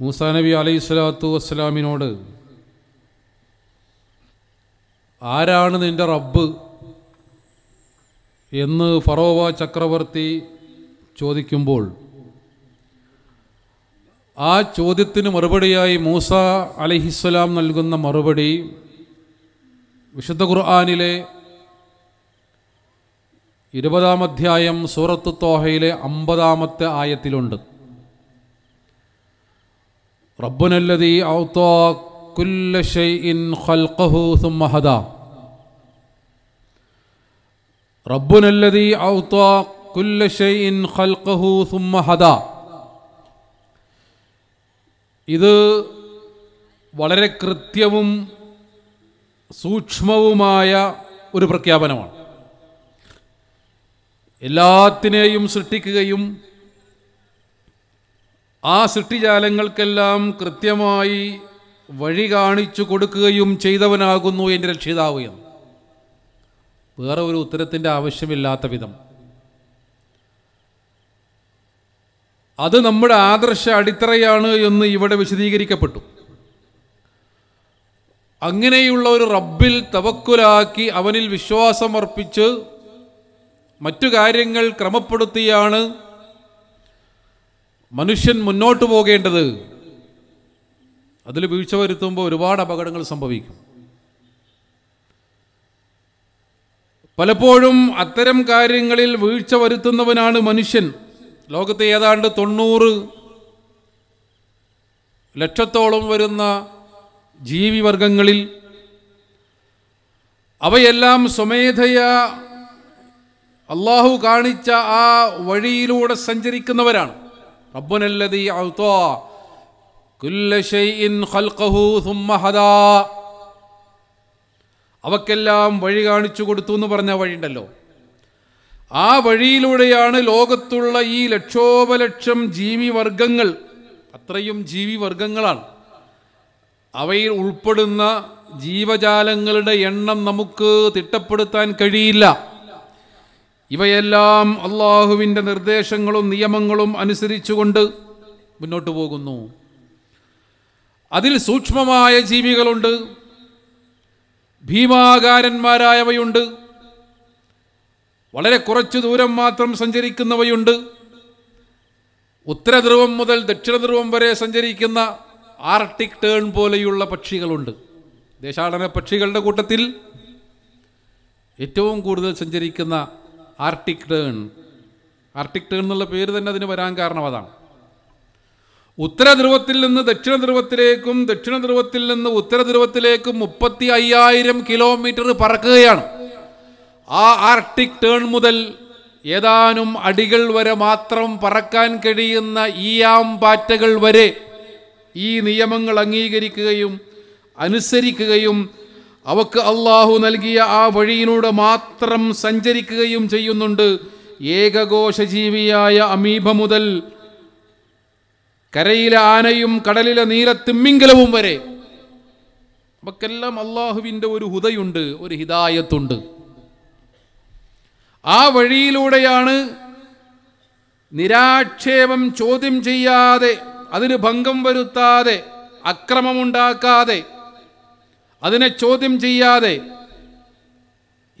മൂസാ നബി അലൈഹി സ്വലാത്തു വസ്സലാമിനോട് ആരാണ് നിൻ്റെ റബ്ബ് എന്ന് ഫറോവ ചക്രവർത്തി ചോദിക്കുമ്പോൾ ആ ചോദ്യത്തിന് മറുപടിയായി മൂസ അലഹിസ്സലാം നൽകുന്ന മറുപടി വിശുദ്ധ ഖുർആാനിലെ ഇരുപതാം അധ്യായം സൂറത്ത് തോഹയിലെ അമ്പതാമത്തെ ആയത്തിലുണ്ട് റബ്ബുനല്ലതി ഇത് വളരെ കൃത്യവും സൂക്ഷ്മവുമായ ഒരു പ്രഖ്യാപനമാണ് എല്ലാത്തിനെയും സൃഷ്ടിക്കുകയും ആ സൃഷ്ടിജാലങ്ങൾക്കെല്ലാം കൃത്യമായി വഴി കാണിച്ചു കൊടുക്കുകയും ചെയ്തവനാകുന്നു എൻ്റെ രക്ഷിതാവ് എന്ന് വേറെ ഒരു ഉത്തരത്തിൻ്റെ ആവശ്യമില്ലാത്ത വിധം അത് നമ്മുടെ ആദർശ അടിത്തറയാണ് എന്ന് ഇവിടെ വിശദീകരിക്കപ്പെട്ടു അങ്ങനെയുള്ള ഒരു റബ്ബിൽ തവക്കുലാക്കി അവനിൽ വിശ്വാസമർപ്പിച്ച് മറ്റു കാര്യങ്ങൾ ക്രമപ്പെടുത്തിയാണ് മനുഷ്യൻ മുന്നോട്ട് പോകേണ്ടത് അതിൽ വീഴ്ച വരുത്തുമ്പോൾ ഒരുപാട് അപകടങ്ങൾ സംഭവിക്കും പലപ്പോഴും അത്തരം കാര്യങ്ങളിൽ വീഴ്ച വരുത്തുന്നവനാണ് മനുഷ്യൻ ലോകത്തെ ഏതാണ്ട് തൊണ്ണൂറ് ലക്ഷത്തോളം വരുന്ന വർഗങ്ങളിൽ അവയെല്ലാം സ്വമേധയാ അള്ളാഹു കാണിച്ച ആ വഴിയിലൂടെ സഞ്ചരിക്കുന്നവരാണ് ربنا الذي أعطى كل شيء خلقه ثم هدى അവക്കെല്ലാം വഴി കാണിച്ചു കൊടുത്തു എന്ന് പറഞ്ഞ വഴിയുണ്ടല്ലോ ആ വഴിയിലൂടെയാണ് ലോകത്തുള്ള ഈ ലക്ഷോപലക്ഷം ജീവിവർഗങ്ങൾ അത്രയും ജീവിവർഗങ്ങളാണ് അവയിൽ ഉൾപ്പെടുന്ന ജീവജാലങ്ങളുടെ എണ്ണം നമുക്ക് തിട്ടപ്പെടുത്താൻ കഴിയില്ല ഇവയെല്ലാം അള്ളാഹുവിൻ്റെ നിർദ്ദേശങ്ങളും നിയമങ്ങളും അനുസരിച്ചുകൊണ്ട് മുന്നോട്ട് പോകുന്നു അതിൽ സൂക്ഷ്മമായ ജീവികളുണ്ട് ഭീമാകാരന്മാരായവയുണ്ട് വളരെ കുറച്ചു ദൂരം മാത്രം സഞ്ചരിക്കുന്നവയുണ്ട് ഉത്തരധ്രുവം മുതൽ ദക്ഷിണധ്രുവം വരെ സഞ്ചരിക്കുന്ന ആർട്ടിക് ടേൺ പോലെയുള്ള പക്ഷികളുണ്ട് ദേശാടന പക്ഷികളുടെ കൂട്ടത്തിൽ ഏറ്റവും കൂടുതൽ സഞ്ചരിക്കുന്ന ആർട്ടിക് ടേൺ ആർട്ടിക് ടേൺ എന്നുള്ള പേര് തന്നെ അതിന് വരാൻ കാരണം അതാണ് ഉത്തര ധ്രുവത്തിൽ നിന്ന് ദക്ഷിണ ധ്രുവത്തിലേക്കും ദക്ഷിണ ധ്രുവത്തിൽ നിന്ന് ഉത്തര ധ്രുവത്തിലേക്കും മുപ്പത്തി അയ്യായിരം കിലോമീറ്റർ പറക്കുകയാണ് ആ ആർട്ടിക് ടേൺ മുതൽ ഏതാനും അടികൾ വരെ മാത്രം പറക്കാൻ കഴിയുന്ന ഈ ആംപാറ്റകൾ വരെ ഈ നിയമങ്ങൾ അംഗീകരിക്കുകയും അനുസരിക്കുകയും അവക്ക് അള്ളാഹു നൽകിയ ആ വഴിയിലൂടെ മാത്രം സഞ്ചരിക്കുകയും ചെയ്യുന്നുണ്ട് ജീവിയായ അമീബ മുതൽ കരയിലെ ആനയും കടലിലെ നീലത്തിമ്മിങ്കലവും വരെ അവക്കെല്ലാം അള്ളാഹുവിൻ്റെ ഒരു ഹുദയുണ്ട് ഒരു ഹിതായത്തുണ്ട് ആ വഴിയിലൂടെയാണ് നിരാക്ഷേപം ചോദ്യം ചെയ്യാതെ അതിന് ഭംഗം വരുത്താതെ അക്രമമുണ്ടാക്കാതെ അതിനെ ചോദ്യം ചെയ്യാതെ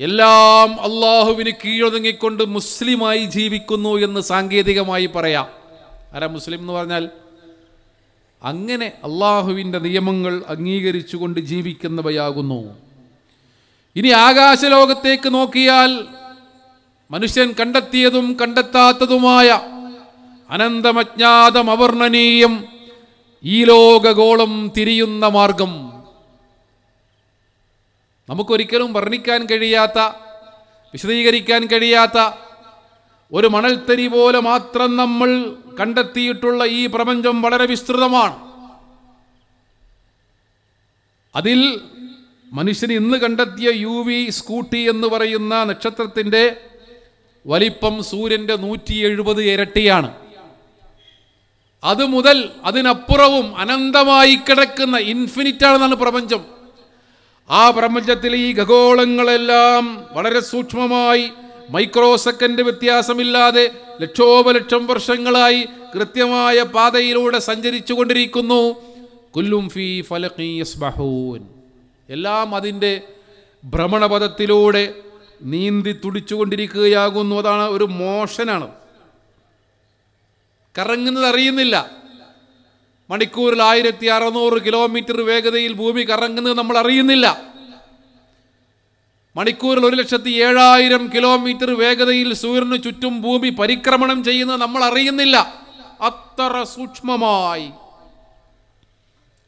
എല്ലാം അള്ളാഹുവിന് കീഴൊതുങ്ങിക്കൊണ്ട് മുസ്ലിമായി ജീവിക്കുന്നു എന്ന് സാങ്കേതികമായി പറയാം ആരാ മുസ്ലിം എന്ന് പറഞ്ഞാൽ അങ്ങനെ അള്ളാഹുവിൻ്റെ നിയമങ്ങൾ അംഗീകരിച്ചുകൊണ്ട് ജീവിക്കുന്നവയാകുന്നു ഇനി ആകാശലോകത്തേക്ക് നോക്കിയാൽ മനുഷ്യൻ കണ്ടെത്തിയതും കണ്ടെത്താത്തതുമായ അനന്തമജ്ഞാതം അവർണനീയം ഈ ലോകഗോളം തിരിയുന്ന മാർഗം നമുക്കൊരിക്കലും വർണ്ണിക്കാൻ കഴിയാത്ത വിശദീകരിക്കാൻ കഴിയാത്ത ഒരു മണൽത്തരി പോലെ മാത്രം നമ്മൾ കണ്ടെത്തിയിട്ടുള്ള ഈ പ്രപഞ്ചം വളരെ വിസ്തൃതമാണ് അതിൽ മനുഷ്യൻ ഇന്ന് കണ്ടെത്തിയ യു വി സ്കൂട്ടി എന്ന് പറയുന്ന നക്ഷത്രത്തിൻ്റെ വലിപ്പം സൂര്യൻ്റെ നൂറ്റി എഴുപത് ഇരട്ടിയാണ് അതുമുതൽ മുതൽ അതിനപ്പുറവും അനന്തമായി കിടക്കുന്ന ഇൻഫിനിറ്റ് ആണെന്നാണ് പ്രപഞ്ചം ആ പ്രപഞ്ചത്തിലെ ഈ ഖഗോളങ്ങളെല്ലാം വളരെ സൂക്ഷ്മമായി മൈക്രോ സെക്കൻഡ് വ്യത്യാസമില്ലാതെ ലക്ഷോപലക്ഷം വർഷങ്ങളായി കൃത്യമായ പാതയിലൂടെ സഞ്ചരിച്ചു കൊണ്ടിരിക്കുന്നു കുല്ലും ഫി ഫലഖീസ്ബഹൂൻ എല്ലാം അതിൻ്റെ ഭ്രമണപഥത്തിലൂടെ നീന്തി തുടിച്ചുകൊണ്ടിരിക്കുകയാകുന്നു അതാണ് ഒരു മോഷനാണ് കറങ്ങുന്നത് അറിയുന്നില്ല മണിക്കൂറിൽ ആയിരത്തി അറുന്നൂറ് കിലോമീറ്റർ വേഗതയിൽ ഭൂമി കറങ്ങുന്നത് നമ്മൾ അറിയുന്നില്ല മണിക്കൂറിൽ ഒരു ലക്ഷത്തി ഏഴായിരം കിലോമീറ്റർ വേഗതയിൽ സൂര്യന് ചുറ്റും ഭൂമി പരിക്രമണം ചെയ്യുന്നത് നമ്മൾ അറിയുന്നില്ല അത്ര സൂക്ഷ്മമായി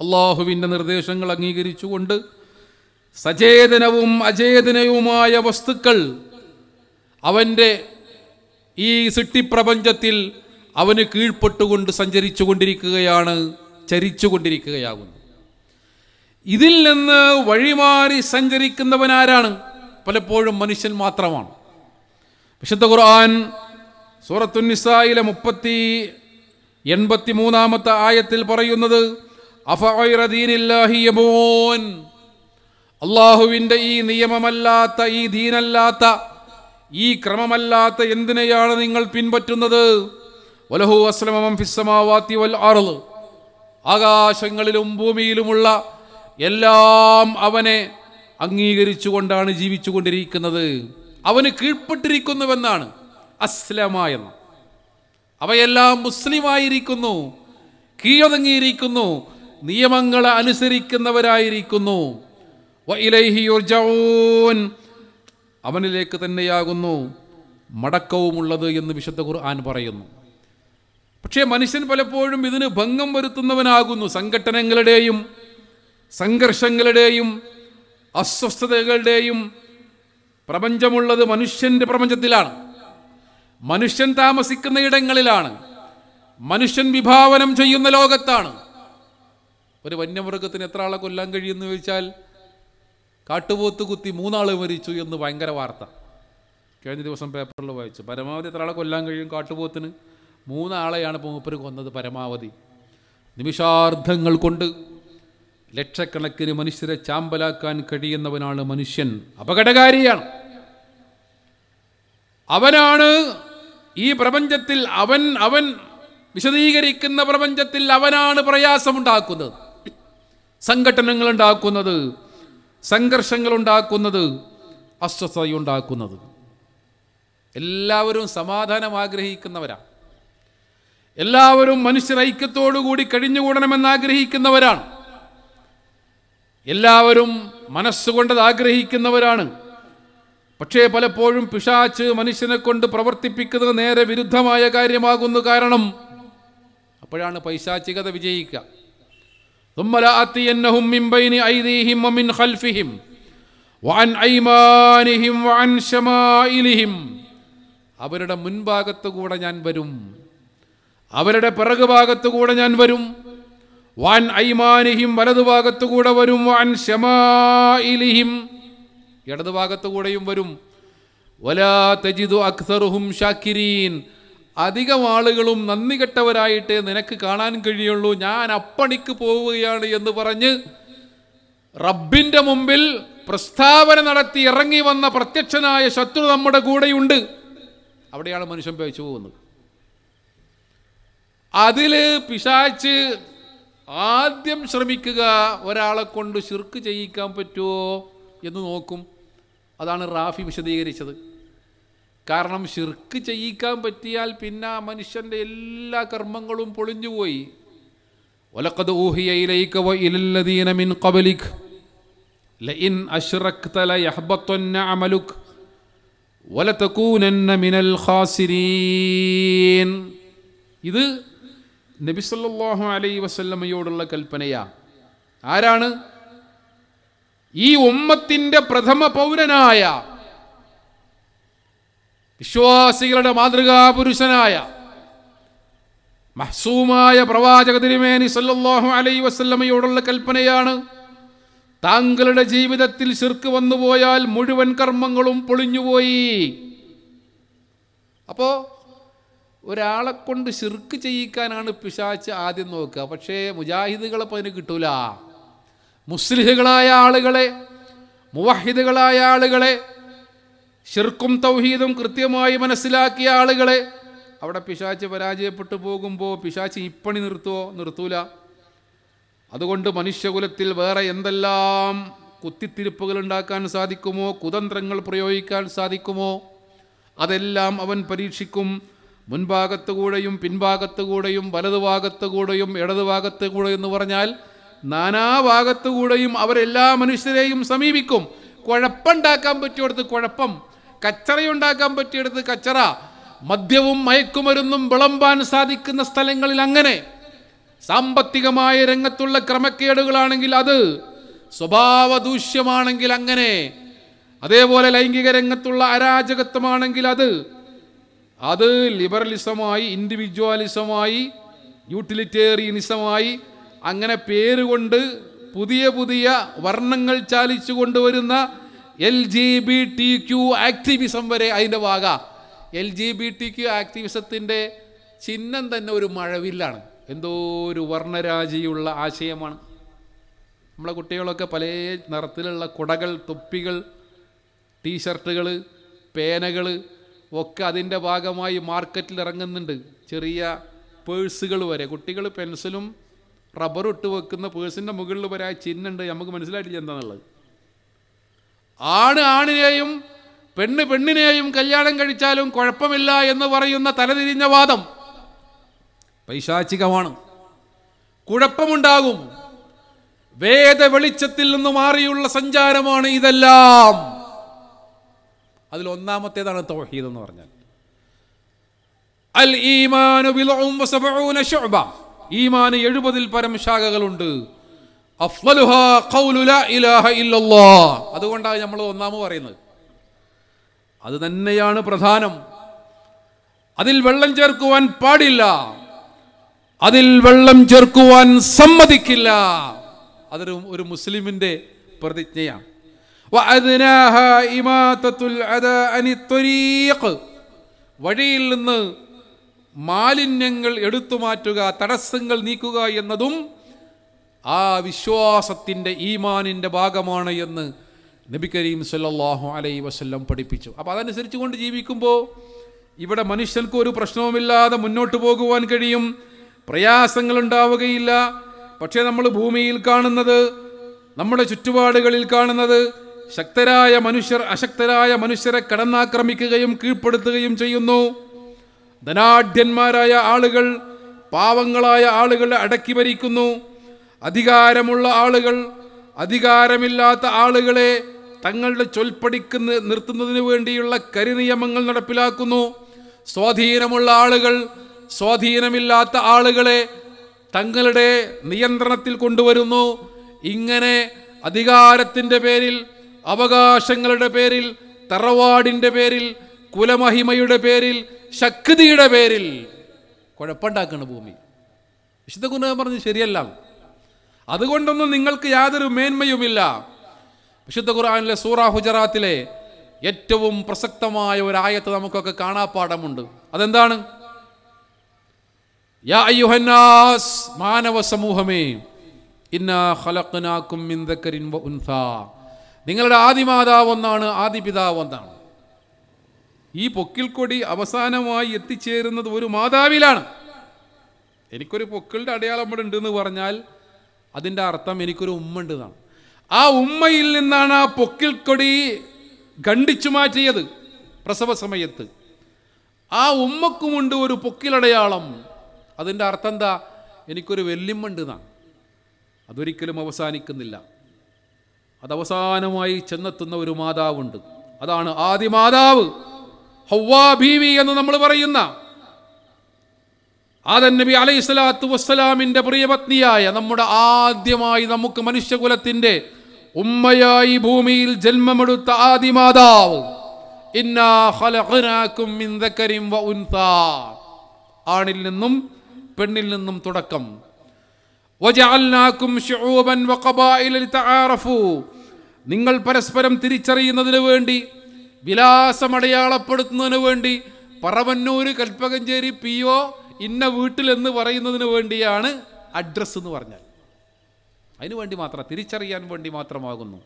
അള്ളാഹുവിൻ്റെ നിർദ്ദേശങ്ങൾ അംഗീകരിച്ചുകൊണ്ട് സചേതനവും അചേതനവുമായ വസ്തുക്കൾ അവൻ്റെ ഈ സിട്ടിപ്രപഞ്ചത്തിൽ അവന് കീഴ്പ്പെട്ടുകൊണ്ട് സഞ്ചരിച്ചു കൊണ്ടിരിക്കുകയാണ് ചരിച്ചു കൊണ്ടിരിക്കുകയാകുന്നു ഇതിൽ നിന്ന് വഴിമാറി സഞ്ചരിക്കുന്നവൻ ആരാണ് പലപ്പോഴും മനുഷ്യൻ മാത്രമാണ് വിശുദ്ധ ഖുർആൻ സൂറത്തുന്നിസായിലെ മുപ്പത്തി എൺപത്തി മൂന്നാമത്തെ ആയത്തിൽ പറയുന്നത് അള്ളാഹുവിൻ്റെ ഈ നിയമമല്ലാത്ത ഈ ദീനല്ലാത്ത ഈ ക്രമമല്ലാത്ത എന്തിനെയാണ് നിങ്ങൾ പിൻപറ്റുന്നത് വലഹു അസ്ലമം ഫിസ്സമാവാത്തി വൽ അറുള് ആകാശങ്ങളിലും ഭൂമിയിലുമുള്ള എല്ലാം അവനെ അംഗീകരിച്ചുകൊണ്ടാണ് കൊണ്ടിരിക്കുന്നത് അവന് കീഴ്പ്പെട്ടിരിക്കുന്നുവെന്നാണ് അസ്ലമ എന്ന അവയെല്ലാം മുസ്ലിമായിരിക്കുന്നു കീഴതങ്ങിയിരിക്കുന്നു നിയമങ്ങളെ അനുസരിക്കുന്നവരായിരിക്കുന്നു അവനിലേക്ക് തന്നെയാകുന്നു മടക്കവുമുള്ളത് എന്ന് വിശുദ്ധ ഖുർആൻ പറയുന്നു പക്ഷേ മനുഷ്യൻ പലപ്പോഴും ഇതിന് ഭംഗം വരുത്തുന്നവനാകുന്നു സംഘടനകളുടെയും സംഘർഷങ്ങളുടെയും അസ്വസ്ഥതകളുടെയും പ്രപഞ്ചമുള്ളത് മനുഷ്യൻ്റെ പ്രപഞ്ചത്തിലാണ് മനുഷ്യൻ താമസിക്കുന്ന ഇടങ്ങളിലാണ് മനുഷ്യൻ വിഭാവനം ചെയ്യുന്ന ലോകത്താണ് ഒരു വന്യമൃഗത്തിന് എത്ര ആളെ കൊല്ലാൻ കഴിയുമെന്ന് ചോദിച്ചാൽ കാട്ടുപോത്ത് കുത്തി മൂന്നാൾ മരിച്ചു എന്ന് ഭയങ്കര വാർത്ത കഴിഞ്ഞ ദിവസം പേപ്പറിൽ വായിച്ചു പരമാവധി എത്ര ആളെ കൊല്ലാൻ കഴിയും കാട്ടുപോത്തിന് മൂന്നാളെയാണ് ഇപ്പോൾ മൂപ്പർ കൊന്നത് പരമാവധി നിമിഷാർത്ഥങ്ങൾ കൊണ്ട് ലക്ഷക്കണക്കിന് മനുഷ്യരെ ചാമ്പലാക്കാൻ കഴിയുന്നവനാണ് മനുഷ്യൻ അപകടകാരിയാണ് അവനാണ് ഈ പ്രപഞ്ചത്തിൽ അവൻ അവൻ വിശദീകരിക്കുന്ന പ്രപഞ്ചത്തിൽ അവനാണ് പ്രയാസമുണ്ടാക്കുന്നത് സംഘടനകൾ ഉണ്ടാക്കുന്നത് സംഘർഷങ്ങൾ ഉണ്ടാക്കുന്നത് അസ്വസ്ഥതയുണ്ടാക്കുന്നത് എല്ലാവരും സമാധാനം ആഗ്രഹിക്കുന്നവരാണ് എല്ലാവരും മനുഷ്യർ ഐക്യത്തോടുകൂടി കഴിഞ്ഞുകൂടണമെന്ന് ആഗ്രഹിക്കുന്നവരാണ് എല്ലാവരും മനസ്സുകൊണ്ടത് ആഗ്രഹിക്കുന്നവരാണ് പക്ഷേ പലപ്പോഴും പിശാച്ച് മനുഷ്യനെ കൊണ്ട് പ്രവർത്തിപ്പിക്കുന്നത് നേരെ വിരുദ്ധമായ കാര്യമാകുന്നു കാരണം അപ്പോഴാണ് പൈശാചികത വിജയിക്കുക അവരുടെ മുൻഭാഗത്തു കൂടെ ഞാൻ വരും അവരുടെ കൂടെ ഞാൻ വരും വാൻ ഐമാനിഹിം കൂടെ വരും വാൻ ഷമായിലിഹിം കൂടെയും വരും വലാ തജിദു അക്സറുഹും ഷാക്കിരീൻ അധികം ആളുകളും നന്ദി കെട്ടവരായിട്ട് നിനക്ക് കാണാൻ കഴിയുള്ളൂ ഞാൻ അപ്പണിക്ക് പോവുകയാണ് എന്ന് പറഞ്ഞ് റബ്ബിൻ്റെ മുമ്പിൽ പ്രസ്താവന നടത്തി ഇറങ്ങി വന്ന പ്രത്യക്ഷനായ ശത്രു നമ്മുടെ കൂടെയുണ്ട് അവിടെയാണ് മനുഷ്യൻ പേച്ചു പോകുന്നത് അതില് പിശാച്ച് ആദ്യം ശ്രമിക്കുക ഒരാളെ കൊണ്ട് ശിർക്ക് ചെയ്യിക്കാൻ പറ്റുമോ എന്ന് നോക്കും അതാണ് റാഫി വിശദീകരിച്ചത് കാരണം ശിർക്ക് ചെയ്യിക്കാൻ പറ്റിയാൽ പിന്നെ ആ മനുഷ്യൻ്റെ എല്ലാ കർമ്മങ്ങളും പൊളിഞ്ഞുപോയി ഒലക്കത് ഊഹിയയിലേക്ക് മിനൽ ഖാസിരീൻ ഇത് നബിസല്ലാഹു അലൈ വസല്ലമ്മയോടുള്ള കൽപ്പനയാ ആരാണ് ഈ ഉമ്മത്തിൻ്റെ പ്രഥമ പൗരനായ വിശ്വാസികളുടെ മാതൃകാപുരുഷനായ മഹസൂമായ പ്രവാചക തിരുമേനി സല്ലാഹു അലൈ വസല്ലമ്മയോടുള്ള കൽപ്പനയാണ് താങ്കളുടെ ജീവിതത്തിൽ ശിർക്ക് വന്നുപോയാൽ മുഴുവൻ കർമ്മങ്ങളും പൊളിഞ്ഞുപോയി അപ്പോൾ ഒരാളെ കൊണ്ട് ഷിർക്ക് ചെയ്യിക്കാനാണ് പിശാച്ച് ആദ്യം നോക്കുക പക്ഷേ മുജാഹിദുകളെ അതിന് കിട്ടൂല മുസ്ലിഹുകളായ ആളുകളെ മുവാഹിദുകളായ ആളുകളെ ഷിർക്കും തൗഹീദും കൃത്യമായി മനസ്സിലാക്കിയ ആളുകളെ അവിടെ പിശാച്ച് പരാജയപ്പെട്ടു പോകുമ്പോൾ പിശാച്ച് ഇപ്പണി നിർത്തുവോ നിർത്തൂല അതുകൊണ്ട് മനുഷ്യകുലത്തിൽ വേറെ എന്തെല്ലാം കുത്തിത്തിരിപ്പുകൾ ഉണ്ടാക്കാൻ സാധിക്കുമോ കുതന്ത്രങ്ങൾ പ്രയോഗിക്കാൻ സാധിക്കുമോ അതെല്ലാം അവൻ പരീക്ഷിക്കും കൂടെയും ഇടത് വലതുഭാഗത്തുകൂടെയും കൂടെ എന്ന് പറഞ്ഞാൽ കൂടെയും അവരെല്ലാ മനുഷ്യരെയും സമീപിക്കും കുഴപ്പമുണ്ടാക്കാൻ പറ്റിയെടുത്ത് കുഴപ്പം കച്ചറയുണ്ടാക്കാൻ പറ്റിയെടുത്ത് കച്ചറ മദ്യവും മയക്കുമരുന്നും വിളമ്പാൻ സാധിക്കുന്ന സ്ഥലങ്ങളിൽ അങ്ങനെ സാമ്പത്തികമായ രംഗത്തുള്ള ക്രമക്കേടുകളാണെങ്കിൽ അത് സ്വഭാവദൂഷ്യമാണെങ്കിൽ അങ്ങനെ അതേപോലെ ലൈംഗിക രംഗത്തുള്ള അരാജകത്വമാണെങ്കിൽ അത് അത് ലിബറലിസമായി ഇൻഡിവിജ്വാലിസമായി യൂട്ടിലിറ്റേറിയനിസമായി അങ്ങനെ പേരുകൊണ്ട് പുതിയ പുതിയ വർണ്ണങ്ങൾ ചാലിച്ചു കൊണ്ടുവരുന്ന L G B T Q activism വരെ അതിൻ്റെ ഭാഗ L G B T Q ആക്ടിവിസത്തിൻ്റെ ചിഹ്നം തന്നെ ഒരു മഴവില്ലാണ് എന്തോ ഒരു വർണ്ണരാജിയുള്ള ആശയമാണ് നമ്മളെ കുട്ടികളൊക്കെ പല നിറത്തിലുള്ള കുടകൾ തൊപ്പികൾ ടീഷർട്ടുകൾ പേനകൾ ഒക്കെ അതിൻ്റെ ഭാഗമായി മാർക്കറ്റിൽ ഇറങ്ങുന്നുണ്ട് ചെറിയ പേഴ്സുകൾ വരെ കുട്ടികൾ പെൻസിലും റബ്ബറും ഇട്ട് വെക്കുന്ന പേഴ്സിൻ്റെ മുകളിൽ വരെ ആ ചിഹ്നുണ്ട് നമുക്ക് മനസ്സിലായിട്ടില്ല എന്താണുള്ളത് ആണ് ആണിനെയും പെണ്ണ് പെണ്ണിനെയും കല്യാണം കഴിച്ചാലും കുഴപ്പമില്ല എന്ന് പറയുന്ന തലതിരിഞ്ഞ വാദം പൈശാചികമാണ് കുഴപ്പമുണ്ടാകും വേദ വെളിച്ചത്തിൽ നിന്ന് മാറിയുള്ള സഞ്ചാരമാണ് ഇതെല്ലാം അതിൽ ഒന്നാമത്തേതാണ് തൗഹീദ് എന്ന് പറഞ്ഞാൽ അൽ ഈമാനു ഷുബ ഈമാന് എഴുപതിൽ പരം ശാഖകളുണ്ട് അതുകൊണ്ടാണ് നമ്മൾ ഒന്നാമത് പറയുന്നത് അത് തന്നെയാണ് പ്രധാനം അതിൽ വെള്ളം ചേർക്കുവാൻ പാടില്ല അതിൽ വെള്ളം ചേർക്കുവാൻ സമ്മതിക്കില്ല അതൊരു ഒരു മുസ്ലിമിൻ്റെ പ്രതിജ്ഞയാണ് വഴിയിൽ നിന്ന് മാലിന്യങ്ങൾ എടുത്തു മാറ്റുക തടസ്സങ്ങൾ നീക്കുക എന്നതും ആ വിശ്വാസത്തിൻ്റെ ഈമാനിൻ്റെ ഭാഗമാണ് എന്ന് നബി കരീം സല്ലാഹു അലൈ വസ്ല്ലം പഠിപ്പിച്ചു അപ്പോൾ അതനുസരിച്ച് കൊണ്ട് ജീവിക്കുമ്പോൾ ഇവിടെ മനുഷ്യർക്ക് ഒരു പ്രശ്നവുമില്ലാതെ മുന്നോട്ട് പോകുവാൻ കഴിയും പ്രയാസങ്ങൾ ഉണ്ടാവുകയില്ല പക്ഷേ നമ്മൾ ഭൂമിയിൽ കാണുന്നത് നമ്മുടെ ചുറ്റുപാടുകളിൽ കാണുന്നത് ശക്തരായ മനുഷ്യർ അശക്തരായ മനുഷ്യരെ കടന്നാക്രമിക്കുകയും കീഴ്പ്പെടുത്തുകയും ചെയ്യുന്നു ധനാഢ്യന്മാരായ ആളുകൾ പാവങ്ങളായ ആളുകളെ അടക്കി ഭരിക്കുന്നു അധികാരമുള്ള ആളുകൾ അധികാരമില്ലാത്ത ആളുകളെ തങ്ങളുടെ ചൊൽപ്പടിക്ക് നിർത്തുന്നതിന് വേണ്ടിയുള്ള കരിനിയമങ്ങൾ നടപ്പിലാക്കുന്നു സ്വാധീനമുള്ള ആളുകൾ സ്വാധീനമില്ലാത്ത ആളുകളെ തങ്ങളുടെ നിയന്ത്രണത്തിൽ കൊണ്ടുവരുന്നു ഇങ്ങനെ അധികാരത്തിൻ്റെ പേരിൽ അവകാശങ്ങളുടെ പേരിൽ തറവാടിൻ്റെ പേരിൽ കുലമഹിമയുടെ പേരിൽ ശക്തിയുടെ പേരിൽ കുഴപ്പമുണ്ടാക്കുന്ന ഭൂമി വിശുദ്ധ കുന്ന പറഞ്ഞ് ശരിയല്ല അതുകൊണ്ടൊന്നും നിങ്ങൾക്ക് യാതൊരു മേന്മയുമില്ല വിശുദ്ധ ഖുർആാനിലെ സൂറ ഹുജറാത്തിലെ ഏറ്റവും പ്രസക്തമായ ഒരായത്ത് നമുക്കൊക്കെ കാണാപ്പാടമുണ്ട് അതെന്താണ് യാ മാനവ സമൂഹമേ ഇന്നാ ഖലഖ്നാകും മിൻ നിങ്ങളുടെ ആദിമാതാവ് ഒന്നാണ് ആദിപിതാവ് ഒന്നാണ് ഈ കൊടി അവസാനമായി എത്തിച്ചേരുന്നത് ഒരു മാതാവിലാണ് എനിക്കൊരു പൊക്കിളുടെ അടയാളം ഇവിടെ ഉണ്ടെന്ന് പറഞ്ഞാൽ അതിൻ്റെ അർത്ഥം എനിക്കൊരു ഉമ്മ ഉണ്ടെന്നാണ് ആ ഉമ്മയിൽ നിന്നാണ് ആ പൊക്കിൽ കൊടി ഖണ്ഡിച്ചു മാറ്റിയത് പ്രസവ സമയത്ത് ആ ഉമ്മക്കുമുണ്ട് ഒരു പൊക്കിലടയാളം അതിൻ്റെ അർത്ഥം എന്താ എനിക്കൊരു വെല്ലിമ്മുണ്ട് എന്നാണ് അതൊരിക്കലും അവസാനിക്കുന്നില്ല അതവസാനമായി ചെന്നെത്തുന്ന ഒരു മാതാവുണ്ട് അതാണ് ആദ്യ മാതാവ് ഹൗവാ ബീവി എന്ന് നമ്മൾ പറയുന്ന ആദൻ നബി അലൈഹി സ്വലാത്തു വസ്സലാമിൻ്റെ പ്രിയപത്നിയായ നമ്മുടെ ആദ്യമായി നമുക്ക് മനുഷ്യകുലത്തിൻ്റെ ഉമ്മയായി ഭൂമിയിൽ ജന്മമെടുത്ത ആദ്യ മാതാവ് ആണിൽ നിന്നും പെണ്ണിൽ നിന്നും തുടക്കം നിങ്ങൾ പരസ്പരം തിരിച്ചറിയുന്നതിന് വേണ്ടി വിലാസമടയാളപ്പെടുത്തുന്നതിന് വേണ്ടി പറവന്നൂർ കൽപ്പകഞ്ചേരി പി ഒ ഇന്ന വീട്ടിലെന്ന് പറയുന്നതിന് വേണ്ടിയാണ് അഡ്രസ്സ് എന്ന് പറഞ്ഞാൽ അതിനുവേണ്ടി വേണ്ടി മാത്രം തിരിച്ചറിയാൻ വേണ്ടി മാത്രമാകുന്നു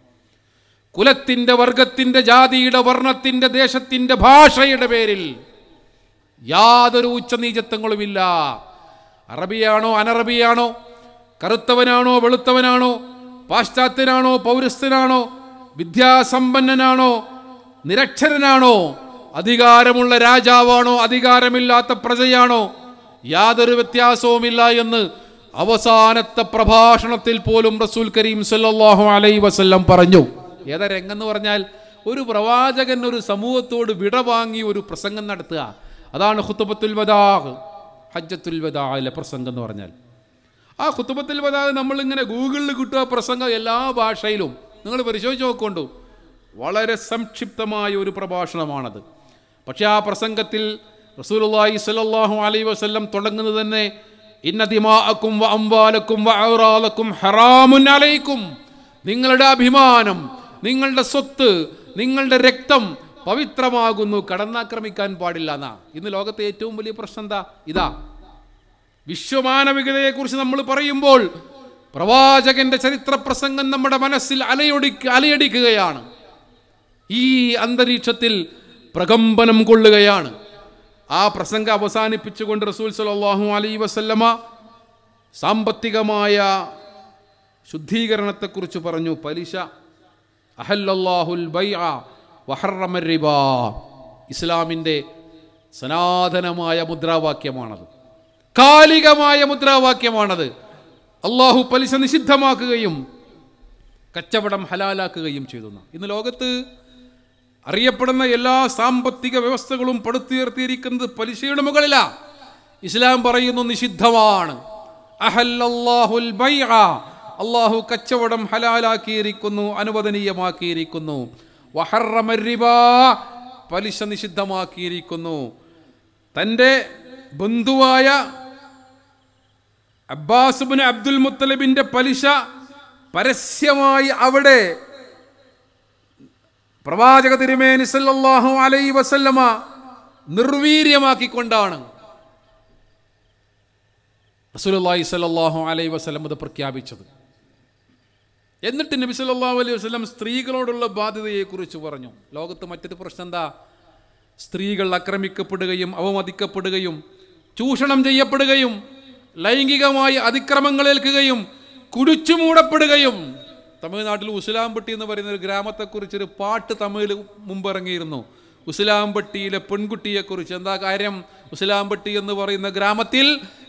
കുലത്തിൻ്റെ വർഗത്തിൻ്റെ ജാതിയുടെ വർണ്ണത്തിൻ്റെ ദേശത്തിൻ്റെ ഭാഷയുടെ പേരിൽ യാതൊരു ഉച്ചനീചത്വങ്ങളുമില്ല അറബിയാണോ അനറബിയാണോ കറുത്തവനാണോ വെളുത്തവനാണോ പാശ്ചാത്യനാണോ പൗരസ്ഥനാണോ വിദ്യാസമ്പന്നനാണോ നിരക്ഷരനാണോ അധികാരമുള്ള രാജാവാണോ അധികാരമില്ലാത്ത പ്രജയാണോ യാതൊരു വ്യത്യാസവുമില്ല എന്ന് അവസാനത്തെ പ്രഭാഷണത്തിൽ പോലും റസൂൽ കരീം സല്ലാഹു അലൈ വസ്ല്ലം പറഞ്ഞു ഏതാ രംഗെന്ന് പറഞ്ഞാൽ ഒരു പ്രവാചകൻ ഒരു സമൂഹത്തോട് വിട വാങ്ങി ഒരു പ്രസംഗം നടത്തുക അതാണ് ഹുത്തുബത്തുൽ വദാഹ് ഹജ്ജത്തുൽ വദാഹിലെ പ്രസംഗം എന്ന് പറഞ്ഞാൽ ആ കുത്തുബത്തിൽ പതാക നമ്മളിങ്ങനെ ഗൂഗിളിൽ കിട്ടുക പ്രസംഗം എല്ലാ ഭാഷയിലും നിങ്ങൾ പരിശോധിച്ച് നോക്കൊണ്ടു വളരെ സംക്ഷിപ്തമായ ഒരു പ്രഭാഷണമാണത് പക്ഷേ ആ പ്രസംഗത്തിൽ റസൂലുള്ളാഹി സ്വല്ലല്ലാഹു അലൈഹി വസല്ലം തുടങ്ങുന്നത് തന്നെ ഇന്ന വ അംവാലക്കും വ ഔറാലക്കും ഹറാമുൻ അലൈക്കും നിങ്ങളുടെ അഭിമാനം നിങ്ങളുടെ സ്വത്ത് നിങ്ങളുടെ രക്തം പവിത്രമാകുന്നു കടന്നാക്രമിക്കാൻ പാടില്ല എന്നാ ഇന്ന് ലോകത്തെ ഏറ്റവും വലിയ പ്രശ്നം എന്താ ഇതാ വിശ്വമാനവികതയെക്കുറിച്ച് നമ്മൾ പറയുമ്പോൾ പ്രവാചകന്റെ ചരിത്ര പ്രസംഗം നമ്മുടെ മനസ്സിൽ അലയൊടിക്ക അലയടിക്കുകയാണ് ഈ അന്തരീക്ഷത്തിൽ പ്രകമ്പനം കൊള്ളുകയാണ് ആ പ്രസംഗം അവസാനിപ്പിച്ചുകൊണ്ട് റസൂൽ സലാഹു അലൈ വസല്ലമ സാമ്പത്തികമായ ശുദ്ധീകരണത്തെക്കുറിച്ച് പറഞ്ഞു പലിശ അഹല്ലാഹുൽ ഇസ്ലാമിൻ്റെ സനാതനമായ മുദ്രാവാക്യമാണത് കാലികമായ മുദ്രാവാക്യമാണത് അള്ളാഹു പലിശ നിഷിദ്ധമാക്കുകയും കച്ചവടം ഹലാലാക്കുകയും ചെയ്തു ഇന്ന് ലോകത്ത് അറിയപ്പെടുന്ന എല്ലാ സാമ്പത്തിക വ്യവസ്ഥകളും പടുത്തുയർത്തിയിരിക്കുന്നത് പലിശയുടെ മുകളിലാ ഇസ്ലാം പറയുന്നു നിഷിദ്ധമാണ് അള്ളാഹു കച്ചവടം ഹലാലാക്കിയിരിക്കുന്നു അനുവദനീയമാക്കിയിരിക്കുന്നു പലിശ നിഷിദ്ധമാക്കിയിരിക്കുന്നു തൻ്റെ ബന്ധുവായ അബ്ബാസുബിന് അബ്ദുൽ മുത്തലിബിന്റെ പലിശ പരസ്യമായി അവിടെ പ്രവാചക തിരുമേനി സല്ലാഹു അലൈ വസല്ലമ നിർവീര്യമാക്കിക്കൊണ്ടാണ് റസൂലി സല്ലാഹു അലൈ വസ്ലം അത് പ്രഖ്യാപിച്ചത് എന്നിട്ട് നബി സല്ലാഹു അലൈഹി വസ്ലം സ്ത്രീകളോടുള്ള ബാധ്യതയെക്കുറിച്ച് പറഞ്ഞു ലോകത്ത് മറ്റൊരു പ്രശ്നം എന്താ സ്ത്രീകൾ ആക്രമിക്കപ്പെടുകയും അവമതിക്കപ്പെടുകയും ചൂഷണം ചെയ്യപ്പെടുകയും ലൈംഗികമായ അതിക്രമങ്ങളേൽക്കുകയും കുടിച്ചു മൂടപ്പെടുകയും തമിഴ്നാട്ടിൽ ഉസിലാംപട്ടി എന്ന് പറയുന്ന ഒരു ഗ്രാമത്തെക്കുറിച്ചൊരു പാട്ട് തമിഴിൽ മുമ്പിറങ്ങിയിരുന്നു ഉസിലാംപട്ടിയിലെ പെൺകുട്ടിയെക്കുറിച്ച് എന്താ കാര്യം ഉസിലാംപട്ടി എന്ന് പറയുന്ന ഗ്രാമത്തിൽ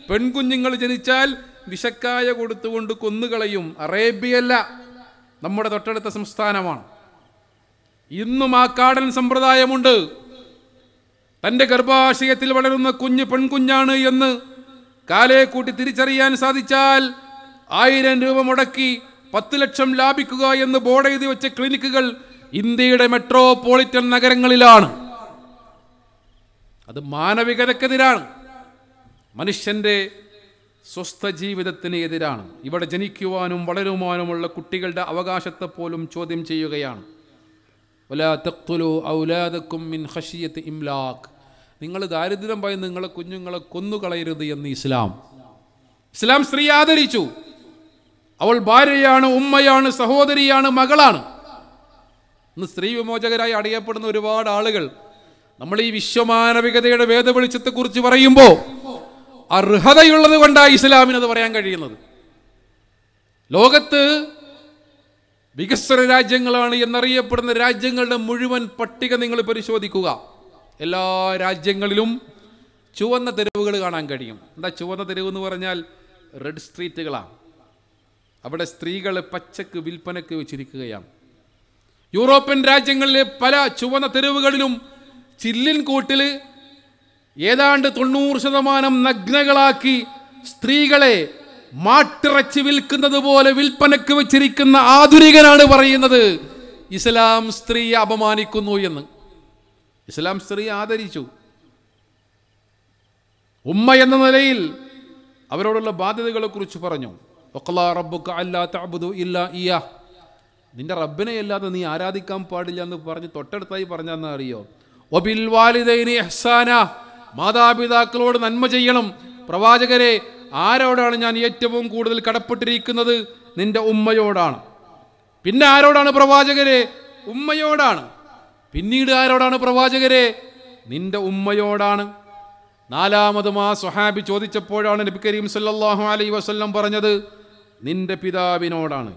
പെൺകുഞ്ഞുങ്ങൾ ജനിച്ചാൽ വിഷക്കായ കൊടുത്തുകൊണ്ട് കൊന്നുകളയും അറേബ്യയല്ല നമ്മുടെ തൊട്ടടുത്ത സംസ്ഥാനമാണ് ഇന്നും ആ കാടൻ സമ്പ്രദായമുണ്ട് തൻ്റെ ഗർഭാശയത്തിൽ വളരുന്ന കുഞ്ഞ് പെൺകുഞ്ഞാണ് എന്ന് കാലയെ കൂട്ടി തിരിച്ചറിയാൻ സാധിച്ചാൽ ആയിരം രൂപ മുടക്കി പത്ത് ലക്ഷം ലാഭിക്കുക എന്ന് ബോർഡ് എഴുതി വെച്ച ക്ലിനിക്കുകൾ ഇന്ത്യയുടെ മെട്രോപൊളിറ്റൻ നഗരങ്ങളിലാണ് അത് മാനവികതക്കെതിരാണ് മനുഷ്യന്റെ സ്വസ്ഥ ജീവിതത്തിന് എതിരാണ് ഇവിടെ ജനിക്കുവാനും വളരുവാനുമുള്ള കുട്ടികളുടെ അവകാശത്തെ പോലും ചോദ്യം ചെയ്യുകയാണ് ഔലാദക്കും മിൻ ഇംലാഖ് നിങ്ങൾ ദാരിദ്ര്യം പോയി നിങ്ങളെ കുഞ്ഞുങ്ങളെ കൊന്നുകളയരുത് എന്ന് ഇസ്ലാം ഇസ്ലാം സ്ത്രീ ആദരിച്ചു അവൾ ഭാര്യയാണ് ഉമ്മയാണ് സഹോദരിയാണ് മകളാണ് ഇന്ന് സ്ത്രീ വിമോചകരായി അറിയപ്പെടുന്ന ഒരുപാട് ആളുകൾ നമ്മൾ ഈ വിശ്വമാനവികതയുടെ വേദവെളിച്ചത്തെക്കുറിച്ച് പറയുമ്പോൾ അർഹതയുള്ളത് കൊണ്ടാണ് അത് പറയാൻ കഴിയുന്നത് ലോകത്ത് വികസ്വര രാജ്യങ്ങളാണ് എന്നറിയപ്പെടുന്ന രാജ്യങ്ങളുടെ മുഴുവൻ പട്ടിക നിങ്ങൾ പരിശോധിക്കുക എല്ലാ രാജ്യങ്ങളിലും ചുവന്ന തെരുവുകൾ കാണാൻ കഴിയും എന്താ ചുവന്ന തെരുവ് എന്ന് പറഞ്ഞാൽ റെഡ് സ്ട്രീറ്റുകളാണ് അവിടെ സ്ത്രീകൾ പച്ചക്ക് വിൽപ്പനക്ക് വെച്ചിരിക്കുകയാണ് യൂറോപ്യൻ രാജ്യങ്ങളിലെ പല ചുവന്ന തെരുവുകളിലും ചില്ലിൻ കൂട്ടിൽ ഏതാണ്ട് തൊണ്ണൂറ് ശതമാനം നഗ്നകളാക്കി സ്ത്രീകളെ മാട്ടിറച്ചി വിൽക്കുന്നത് പോലെ വിൽപ്പനക്ക് വെച്ചിരിക്കുന്ന ആധുനികനാണ് പറയുന്നത് ഇസ്ലാം സ്ത്രീയെ അപമാനിക്കുന്നു എന്ന് ഇസ്ലാം സ്ത്രീ ആദരിച്ചു ഉമ്മ എന്ന നിലയിൽ അവരോടുള്ള ബാധ്യതകളെക്കുറിച്ച് പറഞ്ഞു അല്ലാ നിന്റെ റബ്ബിനെ അല്ലാതെ നീ ആരാധിക്കാൻ പാടില്ല എന്ന് പറഞ്ഞ് തൊട്ടടുത്തായി പറഞ്ഞെന്ന് അറിയോ വാലിദൈനി മാതാപിതാക്കളോട് നന്മ ചെയ്യണം പ്രവാചകരെ ആരോടാണ് ഞാൻ ഏറ്റവും കൂടുതൽ കടപ്പെട്ടിരിക്കുന്നത് നിന്റെ ഉമ്മയോടാണ് പിന്നെ ആരോടാണ് പ്രവാചകരെ ഉമ്മയോടാണ് പിന്നീട് ആരോടാണ് പ്രവാചകരെ നിന്റെ ഉമ്മയോടാണ് നാലാമതും ആ സുഹാബി ചോദിച്ചപ്പോഴാണ് നബി കരീം സല്ലാഹു അലൈ വസ്ല്ലം പറഞ്ഞത് നിന്റെ പിതാവിനോടാണ്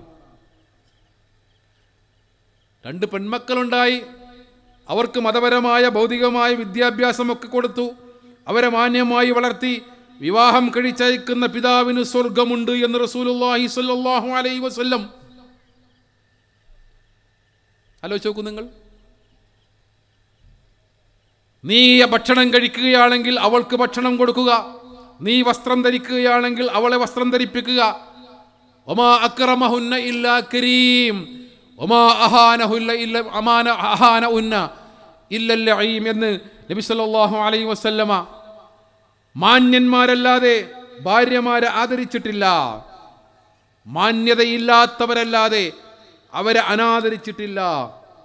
രണ്ട് പെൺമക്കളുണ്ടായി അവർക്ക് മതപരമായ ഭൗതികമായ വിദ്യാഭ്യാസമൊക്കെ കൊടുത്തു അവരെ മാന്യമായി വളർത്തി വിവാഹം കഴിച്ചയക്കുന്ന പിതാവിന് സ്വർഗമുണ്ട് എന്ന് റസൂലുല്ലാഹി സല്ലാഹു അലൈ വസ്ല്ലം ആലോചിച്ചു നോക്കൂ നിങ്ങൾ നീ ഭക്ഷണം കഴിക്കുകയാണെങ്കിൽ അവൾക്ക് ഭക്ഷണം കൊടുക്കുക നീ വസ്ത്രം ധരിക്കുകയാണെങ്കിൽ അവളെ വസ്ത്രം ധരിപ്പിക്കുക ഒമാ അക്രമഹുന്ന ഇല്ല കരീം ഒമാ അഹാനഹുല്ല ഇല്ല അമാന അഹാന ഉന്ന ഇല്ലല്ല അയ്യം എന്ന് നബി സല്ലാഹു അലൈ വസല്ലമ മാന്യന്മാരല്ലാതെ ഭാര്യമാരെ ആദരിച്ചിട്ടില്ല മാന്യതയില്ലാത്തവരല്ലാതെ അവരെ അനാദരിച്ചിട്ടില്ല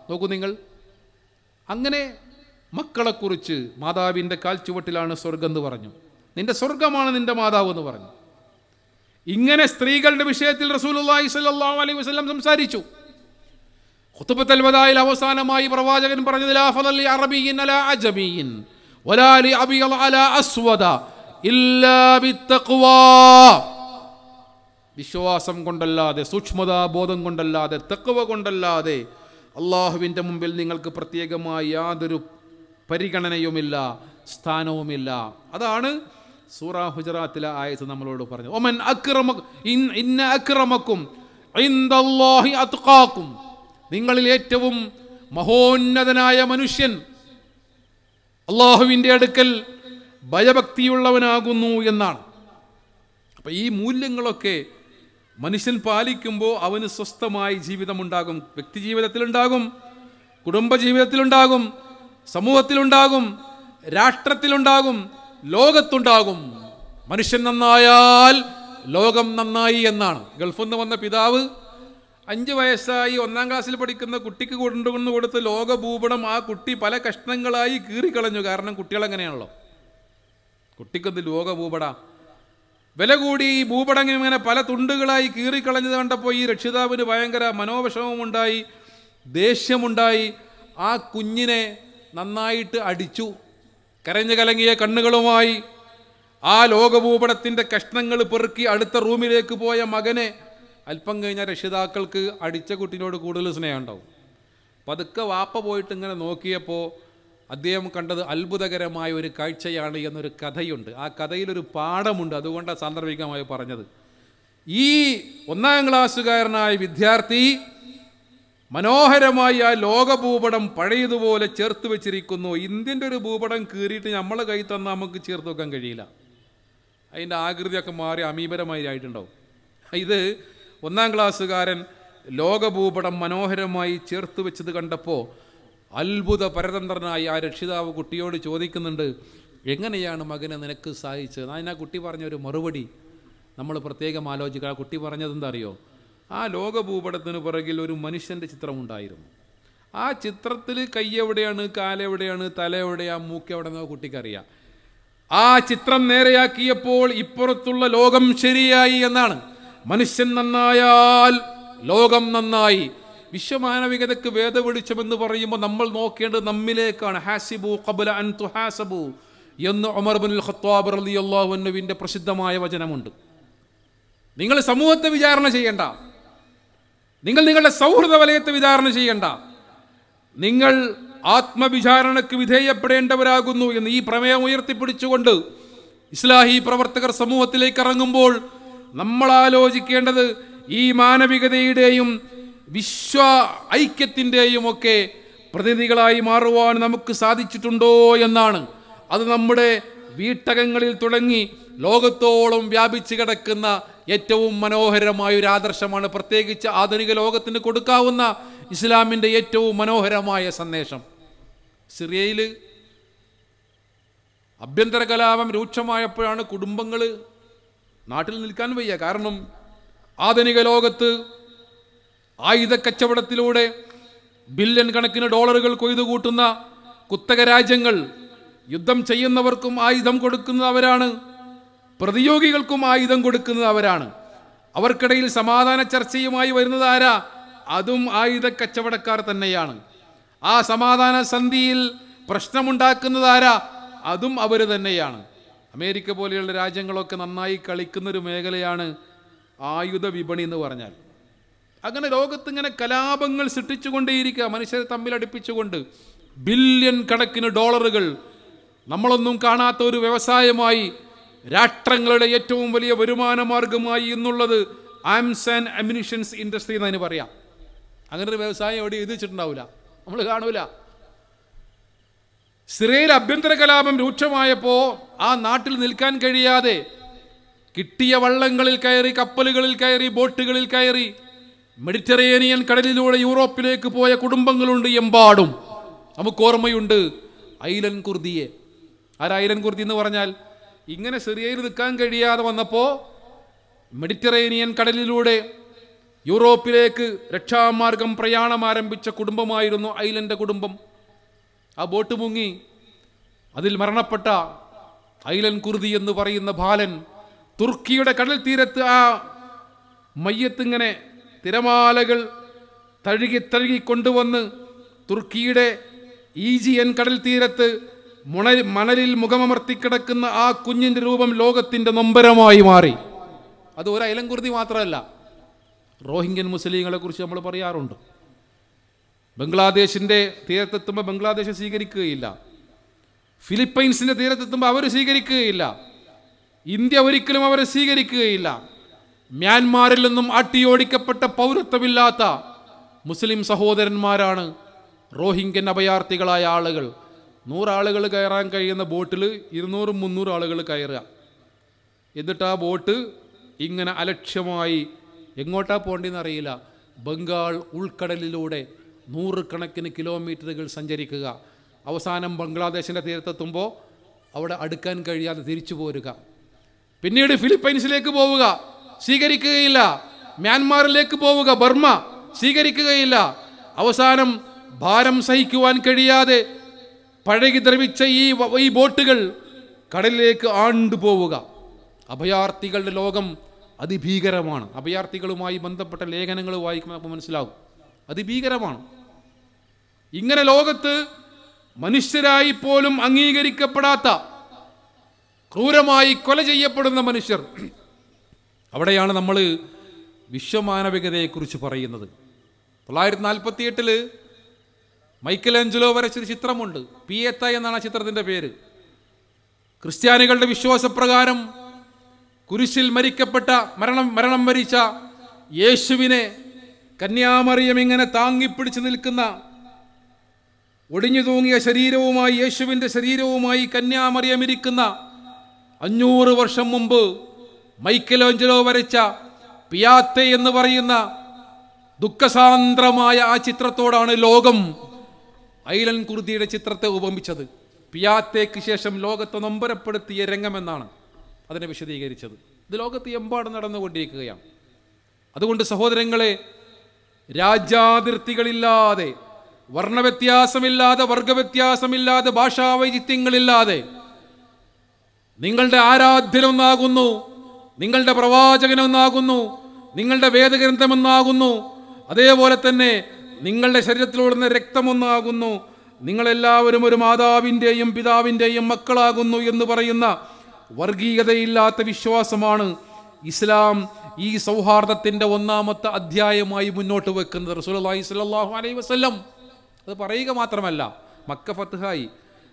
നോക്കൂ നിങ്ങൾ അങ്ങനെ മക്കളെക്കുറിച്ച് മാതാവിൻ്റെ കാൽച്ചുവട്ടിലാണ് സ്വർഗം എന്ന് പറഞ്ഞു നിന്റെ സ്വർഗമാണ് നിന്റെ മാതാവ് എന്ന് പറഞ്ഞു ഇങ്ങനെ സ്ത്രീകളുടെ വിഷയത്തിൽ റസൂലുല്ലാഹി സ്വല്ലല്ലാഹു അലൈഹി വസല്ലം സംസാരിച്ചു ഖുത്ബത്തുൽ അവസാനമായി പ്രവാചകൻ പറഞ്ഞതിൽ വലാ ഇല്ലാ വിശ്വാസം കൊണ്ടല്ലാതെ ബോധം കൊണ്ടല്ലാതെ തെക്കുവ കൊണ്ടല്ലാതെ അള്ളാഹുവിൻ്റെ മുമ്പിൽ നിങ്ങൾക്ക് പ്രത്യേകമായി യാതൊരു പരിഗണനയുമില്ല സ്ഥാനവുമില്ല അതാണ് സൂറ ഹുജറാത്തിലെ ആയത്ത് നമ്മളോട് പറഞ്ഞു ഒമൻ അക്രമ ഇന്ന അക്രമക്കും നിങ്ങളിൽ ഏറ്റവും മഹോന്നതനായ മനുഷ്യൻ അള്ളാഹുവിൻ്റെ അടുക്കൽ ഭയഭക്തിയുള്ളവനാകുന്നു എന്നാണ് അപ്പം ഈ മൂല്യങ്ങളൊക്കെ മനുഷ്യൻ പാലിക്കുമ്പോൾ അവന് സ്വസ്ഥമായി ജീവിതമുണ്ടാകും വ്യക്തിജീവിതത്തിലുണ്ടാകും കുടുംബജീവിതത്തിലുണ്ടാകും സമൂഹത്തിലുണ്ടാകും രാഷ്ട്രത്തിലുണ്ടാകും ലോകത്തുണ്ടാകും മനുഷ്യൻ നന്നായാൽ ലോകം നന്നായി എന്നാണ് ഗൾഫിൽ നിന്ന് വന്ന പിതാവ് അഞ്ച് വയസ്സായി ഒന്നാം ക്ലാസ്സിൽ പഠിക്കുന്ന കുട്ടിക്ക് കൊണ്ടുവന്ന് കൊടുത്ത് ലോകഭൂപടം ആ കുട്ടി പല കഷ്ണങ്ങളായി കീറിക്കളഞ്ഞു കാരണം കുട്ടികളെങ്ങനെയാണല്ലോ കുട്ടിക്കൊന്ന് ലോകഭൂപട വില കൂടി ഈ ഭൂപടം ഇങ്ങനെ പല തുണ്ടുകളായി കീറിക്കളഞ്ഞത് കണ്ടപ്പോൾ ഈ രക്ഷിതാവിന് ഭയങ്കര മനോവിഷമമുണ്ടായി ദേഷ്യമുണ്ടായി ആ കുഞ്ഞിനെ നന്നായിട്ട് അടിച്ചു കരഞ്ഞു കലങ്ങിയ കണ്ണുകളുമായി ആ ലോകഭൂപടത്തിൻ്റെ കഷ്ണങ്ങൾ പെറുക്കി അടുത്ത റൂമിലേക്ക് പോയ മകനെ അല്പം കഴിഞ്ഞ രക്ഷിതാക്കൾക്ക് അടിച്ച കുട്ടിനോട് കൂടുതൽ സ്നേഹമുണ്ടാവും പതുക്കെ വാപ്പ പോയിട്ട് ഇങ്ങനെ നോക്കിയപ്പോൾ അദ്ദേഹം കണ്ടത് അത്ഭുതകരമായ ഒരു കാഴ്ചയാണ് എന്നൊരു കഥയുണ്ട് ആ കഥയിലൊരു പാഠമുണ്ട് അതുകൊണ്ടാണ് സാന്ദർഭികമായി പറഞ്ഞത് ഈ ഒന്നാം ക്ലാസ്സുകാരനായ വിദ്യാർത്ഥി മനോഹരമായി ആ ലോകഭൂപടം പഴയതുപോലെ ചേർത്ത് വെച്ചിരിക്കുന്നു ഇന്ത്യൻ്റെ ഒരു ഭൂപടം കീറിയിട്ട് നമ്മൾ കൈ തന്നാൽ നമുക്ക് ചേർത്ത് വെക്കാൻ കഴിയില്ല അതിൻ്റെ ആകൃതിയൊക്കെ മാറി അമീപരമായി ആയിട്ടുണ്ടാവും ഇത് ഒന്നാം ക്ലാസ്സുകാരൻ ലോകഭൂപടം മനോഹരമായി ചേർത്ത് വെച്ചത് കണ്ടപ്പോൾ അത്ഭുത പരതന്ത്രനായി ആ രക്ഷിതാവ് കുട്ടിയോട് ചോദിക്കുന്നുണ്ട് എങ്ങനെയാണ് മകനെ നിനക്ക് സഹായിച്ചത് അതിനാ കുട്ടി പറഞ്ഞൊരു മറുപടി നമ്മൾ പ്രത്യേകം ആലോചിക്കുക ആ കുട്ടി പറഞ്ഞതെന്താ അറിയോ ആ ലോകഭൂപടത്തിന് പുറകിൽ ഒരു മനുഷ്യൻ്റെ ചിത്രമുണ്ടായിരുന്നു ആ ചിത്രത്തിൽ കൈയെവിടെയാണ് കാലെവിടെയാണ് തല എവിടെയാണ് മൂക്ക് എവിടെയെന്ന് കുട്ടിക്കറിയാം ആ ചിത്രം നേരെയാക്കിയപ്പോൾ ഇപ്പുറത്തുള്ള ലോകം ശരിയായി എന്നാണ് മനുഷ്യൻ നന്നായാൽ ലോകം നന്നായി വിശ്വമാനവികതയ്ക്ക് വേദവിളിച്ചമെന്ന് പറയുമ്പോൾ നമ്മൾ നോക്കേണ്ടത് നമ്മിലേക്കാണ് ഹാസിബു കബുല അൻ തുഹാസബു എന്ന് ഒമർ ബുൽ ഖത്വാബ് റലിയുള്ള പ്രസിദ്ധമായ വചനമുണ്ട് നിങ്ങൾ സമൂഹത്തെ വിചാരണ ചെയ്യേണ്ട നിങ്ങൾ നിങ്ങളുടെ സൗഹൃദ വലയത്തെ വിചാരണ ചെയ്യണ്ട നിങ്ങൾ ആത്മവിചാരണക്ക് വിധേയപ്പെടേണ്ടവരാകുന്നു എന്ന് ഈ പ്രമേയം ഉയർത്തിപ്പിടിച്ചുകൊണ്ട് ഇസ്ലാഹി പ്രവർത്തകർ സമൂഹത്തിലേക്ക് ഇറങ്ങുമ്പോൾ നമ്മൾ ആലോചിക്കേണ്ടത് ഈ മാനവികതയുടെയും വിശ്വ ഐക്യത്തിൻ്റെയും ഒക്കെ പ്രതിനിധികളായി മാറുവാൻ നമുക്ക് സാധിച്ചിട്ടുണ്ടോ എന്നാണ് അത് നമ്മുടെ വീട്ടകങ്ങളിൽ തുടങ്ങി ലോകത്തോളം വ്യാപിച്ചു കിടക്കുന്ന ഏറ്റവും മനോഹരമായ ഒരു ആദർശമാണ് പ്രത്യേകിച്ച് ആധുനിക ലോകത്തിന് കൊടുക്കാവുന്ന ഇസ്ലാമിൻ്റെ ഏറ്റവും മനോഹരമായ സന്ദേശം സിറിയയിൽ ആഭ്യന്തര കലാപം രൂക്ഷമായപ്പോഴാണ് കുടുംബങ്ങൾ നാട്ടിൽ നിൽക്കാൻ വയ്യ കാരണം ആധുനിക ലോകത്ത് ആയുധ കച്ചവടത്തിലൂടെ ബില്യൺ കണക്കിന് ഡോളറുകൾ കൊയ്തു കൂട്ടുന്ന കുത്തക രാജ്യങ്ങൾ യുദ്ധം ചെയ്യുന്നവർക്കും ആയുധം കൊടുക്കുന്നവരാണ് പ്രതിയോഗികൾക്കും ആയുധം കൊടുക്കുന്നവരാണ് അവർക്കിടയിൽ സമാധാന ചർച്ചയുമായി വരുന്നത് ആരാ അതും ആയുധ കച്ചവടക്കാർ തന്നെയാണ് ആ സമാധാന സന്ധിയിൽ പ്രശ്നമുണ്ടാക്കുന്നത് ആരാ അതും അവർ തന്നെയാണ് അമേരിക്ക പോലെയുള്ള രാജ്യങ്ങളൊക്കെ നന്നായി കളിക്കുന്നൊരു മേഖലയാണ് ആയുധ വിപണി എന്ന് പറഞ്ഞാൽ അങ്ങനെ ലോകത്ത് ഇങ്ങനെ കലാപങ്ങൾ സൃഷ്ടിച്ചുകൊണ്ടേയിരിക്കുക മനുഷ്യരെ തമ്മിൽ അടുപ്പിച്ചുകൊണ്ട് ബില്യൺ കണക്കിന് ഡോളറുകൾ നമ്മളൊന്നും കാണാത്ത ഒരു വ്യവസായമായി രാഷ്ട്രങ്ങളുടെ ഏറ്റവും വലിയ വരുമാന മാർഗമായി ഇന്നുള്ളത് ആംസ് ആൻഡ് അമ്യൂണിഷൻസ് ഇൻഡസ്ട്രി എന്ന് അതിന് പറയാം അങ്ങനെ ഒരു വ്യവസായം എവിടെ എഴുതിച്ചിട്ടുണ്ടാവില്ല നമ്മൾ കാണൂല സിറയിൽ അഭ്യന്തര കലാപം രൂക്ഷമായപ്പോൾ ആ നാട്ടിൽ നിൽക്കാൻ കഴിയാതെ കിട്ടിയ വള്ളങ്ങളിൽ കയറി കപ്പലുകളിൽ കയറി ബോട്ടുകളിൽ കയറി മെഡിറ്ററേനിയൻ കടലിലൂടെ യൂറോപ്പിലേക്ക് പോയ കുടുംബങ്ങളുണ്ട് എമ്പാടും നമുക്ക് ഓർമ്മയുണ്ട് ഐലൻ കുർദിയെ ആരായിരം കുർത്തി എന്ന് പറഞ്ഞാൽ ഇങ്ങനെ സിറിയയിൽ നിൽക്കാൻ കഴിയാതെ വന്നപ്പോൾ മെഡിറ്ററേനിയൻ കടലിലൂടെ യൂറോപ്പിലേക്ക് രക്ഷാമാർഗം പ്രയാണം ആരംഭിച്ച കുടുംബമായിരുന്നു ഐലൻ്റെ കുടുംബം ആ ബോട്ട് മുങ്ങി അതിൽ മരണപ്പെട്ട ഐലൻ കുർദി എന്ന് പറയുന്ന ബാലൻ തുർക്കിയുടെ കടൽ തീരത്ത് ആ മയ്യത്തിങ്ങനെ തിരമാലകൾ തഴുകി തഴുകി കൊണ്ടുവന്ന് തുർക്കിയുടെ ഈജിയൻ കടൽ തീരത്ത് മണലിൽ മണലിൽ കിടക്കുന്ന ആ കുഞ്ഞിന്റെ രൂപം ലോകത്തിന്റെ നൊമ്പരമായി മാറി അത് ഒരു അയലംകുരുതി മാത്രമല്ല റോഹിംഗ്യൻ കുറിച്ച് നമ്മൾ പറയാറുണ്ട് ബംഗ്ലാദേശിന്റെ തീരത്തെത്തുമ്പോൾ ബംഗ്ലാദേശ് സ്വീകരിക്കുകയില്ല ഫിലിപ്പൈൻസിന്റെ തീരത്തെത്തുമ്പോൾ അവർ സ്വീകരിക്കുകയില്ല ഇന്ത്യ ഒരിക്കലും അവരെ സ്വീകരിക്കുകയില്ല മ്യാൻമാറിൽ നിന്നും അട്ടിയോടിക്കപ്പെട്ട പൗരത്വമില്ലാത്ത മുസ്ലിം സഹോദരന്മാരാണ് റോഹിംഗ്യൻ അഭയാർത്ഥികളായ ആളുകൾ നൂറാളുകൾ കയറാൻ കഴിയുന്ന ബോട്ടിൽ ഇരുന്നൂറും മുന്നൂറ് ആളുകൾ കയറുക എന്നിട്ട് ആ ബോട്ട് ഇങ്ങനെ അലക്ഷ്യമായി എങ്ങോട്ടാ പോകേണ്ടതെന്ന് അറിയില്ല ബംഗാൾ ഉൾക്കടലിലൂടെ നൂറുകണക്കിന് കിലോമീറ്ററുകൾ സഞ്ചരിക്കുക അവസാനം ബംഗ്ലാദേശിൻ്റെ തീരത്തെത്തുമ്പോൾ അവിടെ അടുക്കാൻ കഴിയാതെ തിരിച്ചു പോരുക പിന്നീട് ഫിലിപ്പൈൻസിലേക്ക് പോവുക സ്വീകരിക്കുകയില്ല മ്യാൻമാറിലേക്ക് പോവുക ബർമ്മ സ്വീകരിക്കുകയില്ല അവസാനം ഭാരം സഹിക്കുവാൻ കഴിയാതെ പഴകി ദ്രവിച്ച ഈ ഈ ബോട്ടുകൾ കടലിലേക്ക് ആണ്ടുപോവുക അഭയാർത്ഥികളുടെ ലോകം അതിഭീകരമാണ് അഭയാർത്ഥികളുമായി ബന്ധപ്പെട്ട ലേഖനങ്ങൾ വായിക്കുമ്പോൾ നമുക്ക് മനസ്സിലാകും അതിഭീകരമാണ് ഇങ്ങനെ ലോകത്ത് മനുഷ്യരായി പോലും അംഗീകരിക്കപ്പെടാത്ത ക്രൂരമായി കൊല ചെയ്യപ്പെടുന്ന മനുഷ്യർ അവിടെയാണ് നമ്മൾ വിശ്വമാനവികതയെക്കുറിച്ച് പറയുന്നത് തൊള്ളായിരത്തി നാൽപ്പത്തി എട്ടില് മൈക്കൽ ആഞ്ചലോ വരച്ചൊരു ചിത്രമുണ്ട് എത്ത എന്നാണ് ആ ചിത്രത്തിൻ്റെ പേര് ക്രിസ്ത്യാനികളുടെ വിശ്വാസപ്രകാരം കുരിശിൽ മരിക്കപ്പെട്ട മരണം മരണം വരിച്ച യേശുവിനെ കന്യാമറിയം ഇങ്ങനെ താങ്ങിപ്പിടിച്ചു നിൽക്കുന്ന ഒടിഞ്ഞു തൂങ്ങിയ ശരീരവുമായി യേശുവിൻ്റെ ശരീരവുമായി കന്യാമറിയം ഇരിക്കുന്ന അഞ്ഞൂറ് വർഷം മുമ്പ് മൈക്കലോഞ്ചലോ വരച്ച പിയാത്തെ എന്ന് പറയുന്ന ദുഃഖസാന്ദ്രമായ ആ ചിത്രത്തോടാണ് ലോകം ഐലൻ കുർദിയുടെ ചിത്രത്തെ ഉപമിച്ചത് പിയാത്തേക്ക് ശേഷം ലോകത്തെ നൊമ്പരപ്പെടുത്തിയ രംഗമെന്നാണ് അതിനെ വിശദീകരിച്ചത് ഇത് ലോകത്ത് എമ്പാടും നടന്നുകൊണ്ടിരിക്കുകയാണ് അതുകൊണ്ട് സഹോദരങ്ങളെ രാജ്യാതിർത്തികളില്ലാതെ വർണ്ണവ്യത്യാസമില്ലാതെ വർഗവ്യത്യാസമില്ലാതെ ഭാഷാവൈചിത്യങ്ങളില്ലാതെ നിങ്ങളുടെ ആരാധ്യനൊന്നാകുന്നു നിങ്ങളുടെ പ്രവാചകനൊന്നാകുന്നു നിങ്ങളുടെ വേദഗ്രന്ഥമെന്നാകുന്നു അതേപോലെ തന്നെ നിങ്ങളുടെ ശരീരത്തിലോടുന്ന രക്തമൊന്നാകുന്നു നിങ്ങളെല്ലാവരും ഒരു മാതാവിൻ്റെയും പിതാവിൻ്റെയും മക്കളാകുന്നു എന്ന് പറയുന്ന വർഗീയതയില്ലാത്ത വിശ്വാസമാണ് ഇസ്ലാം ഈ സൗഹാർദ്ദത്തിൻ്റെ ഒന്നാമത്തെ അധ്യായമായി മുന്നോട്ട് വെക്കുന്നത് റസൂലി സ്വല്ലാഹു അലൈ വസ്ല്ലം അത് പറയുക മാത്രമല്ല മക്ക ഫത്ത്ഹായി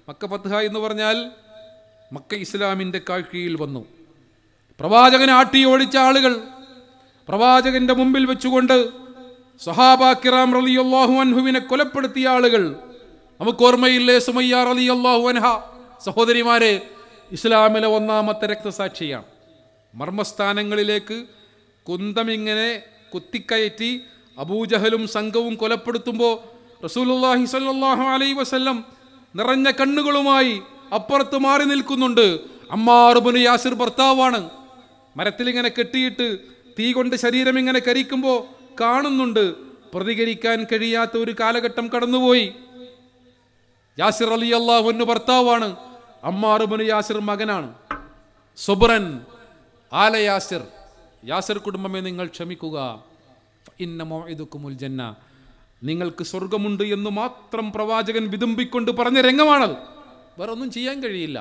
മക്ക ഫത്ത്ഹായി എന്ന് പറഞ്ഞാൽ മക്ക ഇസ്ലാമിൻ്റെ കാഴ്ചയിൽ വന്നു പ്രവാചകനെ ആട്ടി ഓടിച്ച ആളുകൾ പ്രവാചകന്റെ മുമ്പിൽ വെച്ചുകൊണ്ട് സഹാബാക്കിറാം അൻഹുവിനെ കൊലപ്പെടുത്തിയ ആളുകൾ നമുക്ക് ഓർമ്മയില്ലേ സുമയ്യാർ അൻഹ സഹോദരിമാരെ ഇസ്ലാമിലെ ഒന്നാമത്തെ രക്തസാക്ഷിയാണ് മർമ്മസ്ഥാനങ്ങളിലേക്ക് കുന്തം ഇങ്ങനെ കുത്തിക്കയറ്റി അബൂജഹലും സംഘവും കൊലപ്പെടുത്തുമ്പോൾ റസൂലുല്ലാഹി സല്ലാഹു അലൈ വസ്ല്ലം നിറഞ്ഞ കണ്ണുകളുമായി അപ്പുറത്ത് മാറി നിൽക്കുന്നുണ്ട് അമ്മാറുബുന് യാസിർ ഭർത്താവാണ് മരത്തിൽ ഇങ്ങനെ കെട്ടിയിട്ട് തീ കൊണ്ട് ശരീരം ഇങ്ങനെ കരിക്കുമ്പോൾ കാണുന്നുണ്ട് പ്രതികരിക്കാൻ കഴിയാത്ത ഒരു കാലഘട്ടം കടന്നുപോയി യാസിർ അലി അള്ളാഹുവിന് ഭർത്താവാണ് അമ്മാറുബിന് യാസിർ മകനാണ് സുബ്രൻ ആല യാസിർ യാസിർ കുടുംബമേ നിങ്ങൾ ക്ഷമിക്കുക ഇന്നമോതുക്കുമുൽ ജന്ന നിങ്ങൾക്ക് സ്വർഗമുണ്ട് എന്ന് മാത്രം പ്രവാചകൻ വിതുമ്പിക്കൊണ്ട് പറഞ്ഞ രംഗമാണത് വേറെ ഒന്നും ചെയ്യാൻ കഴിയില്ല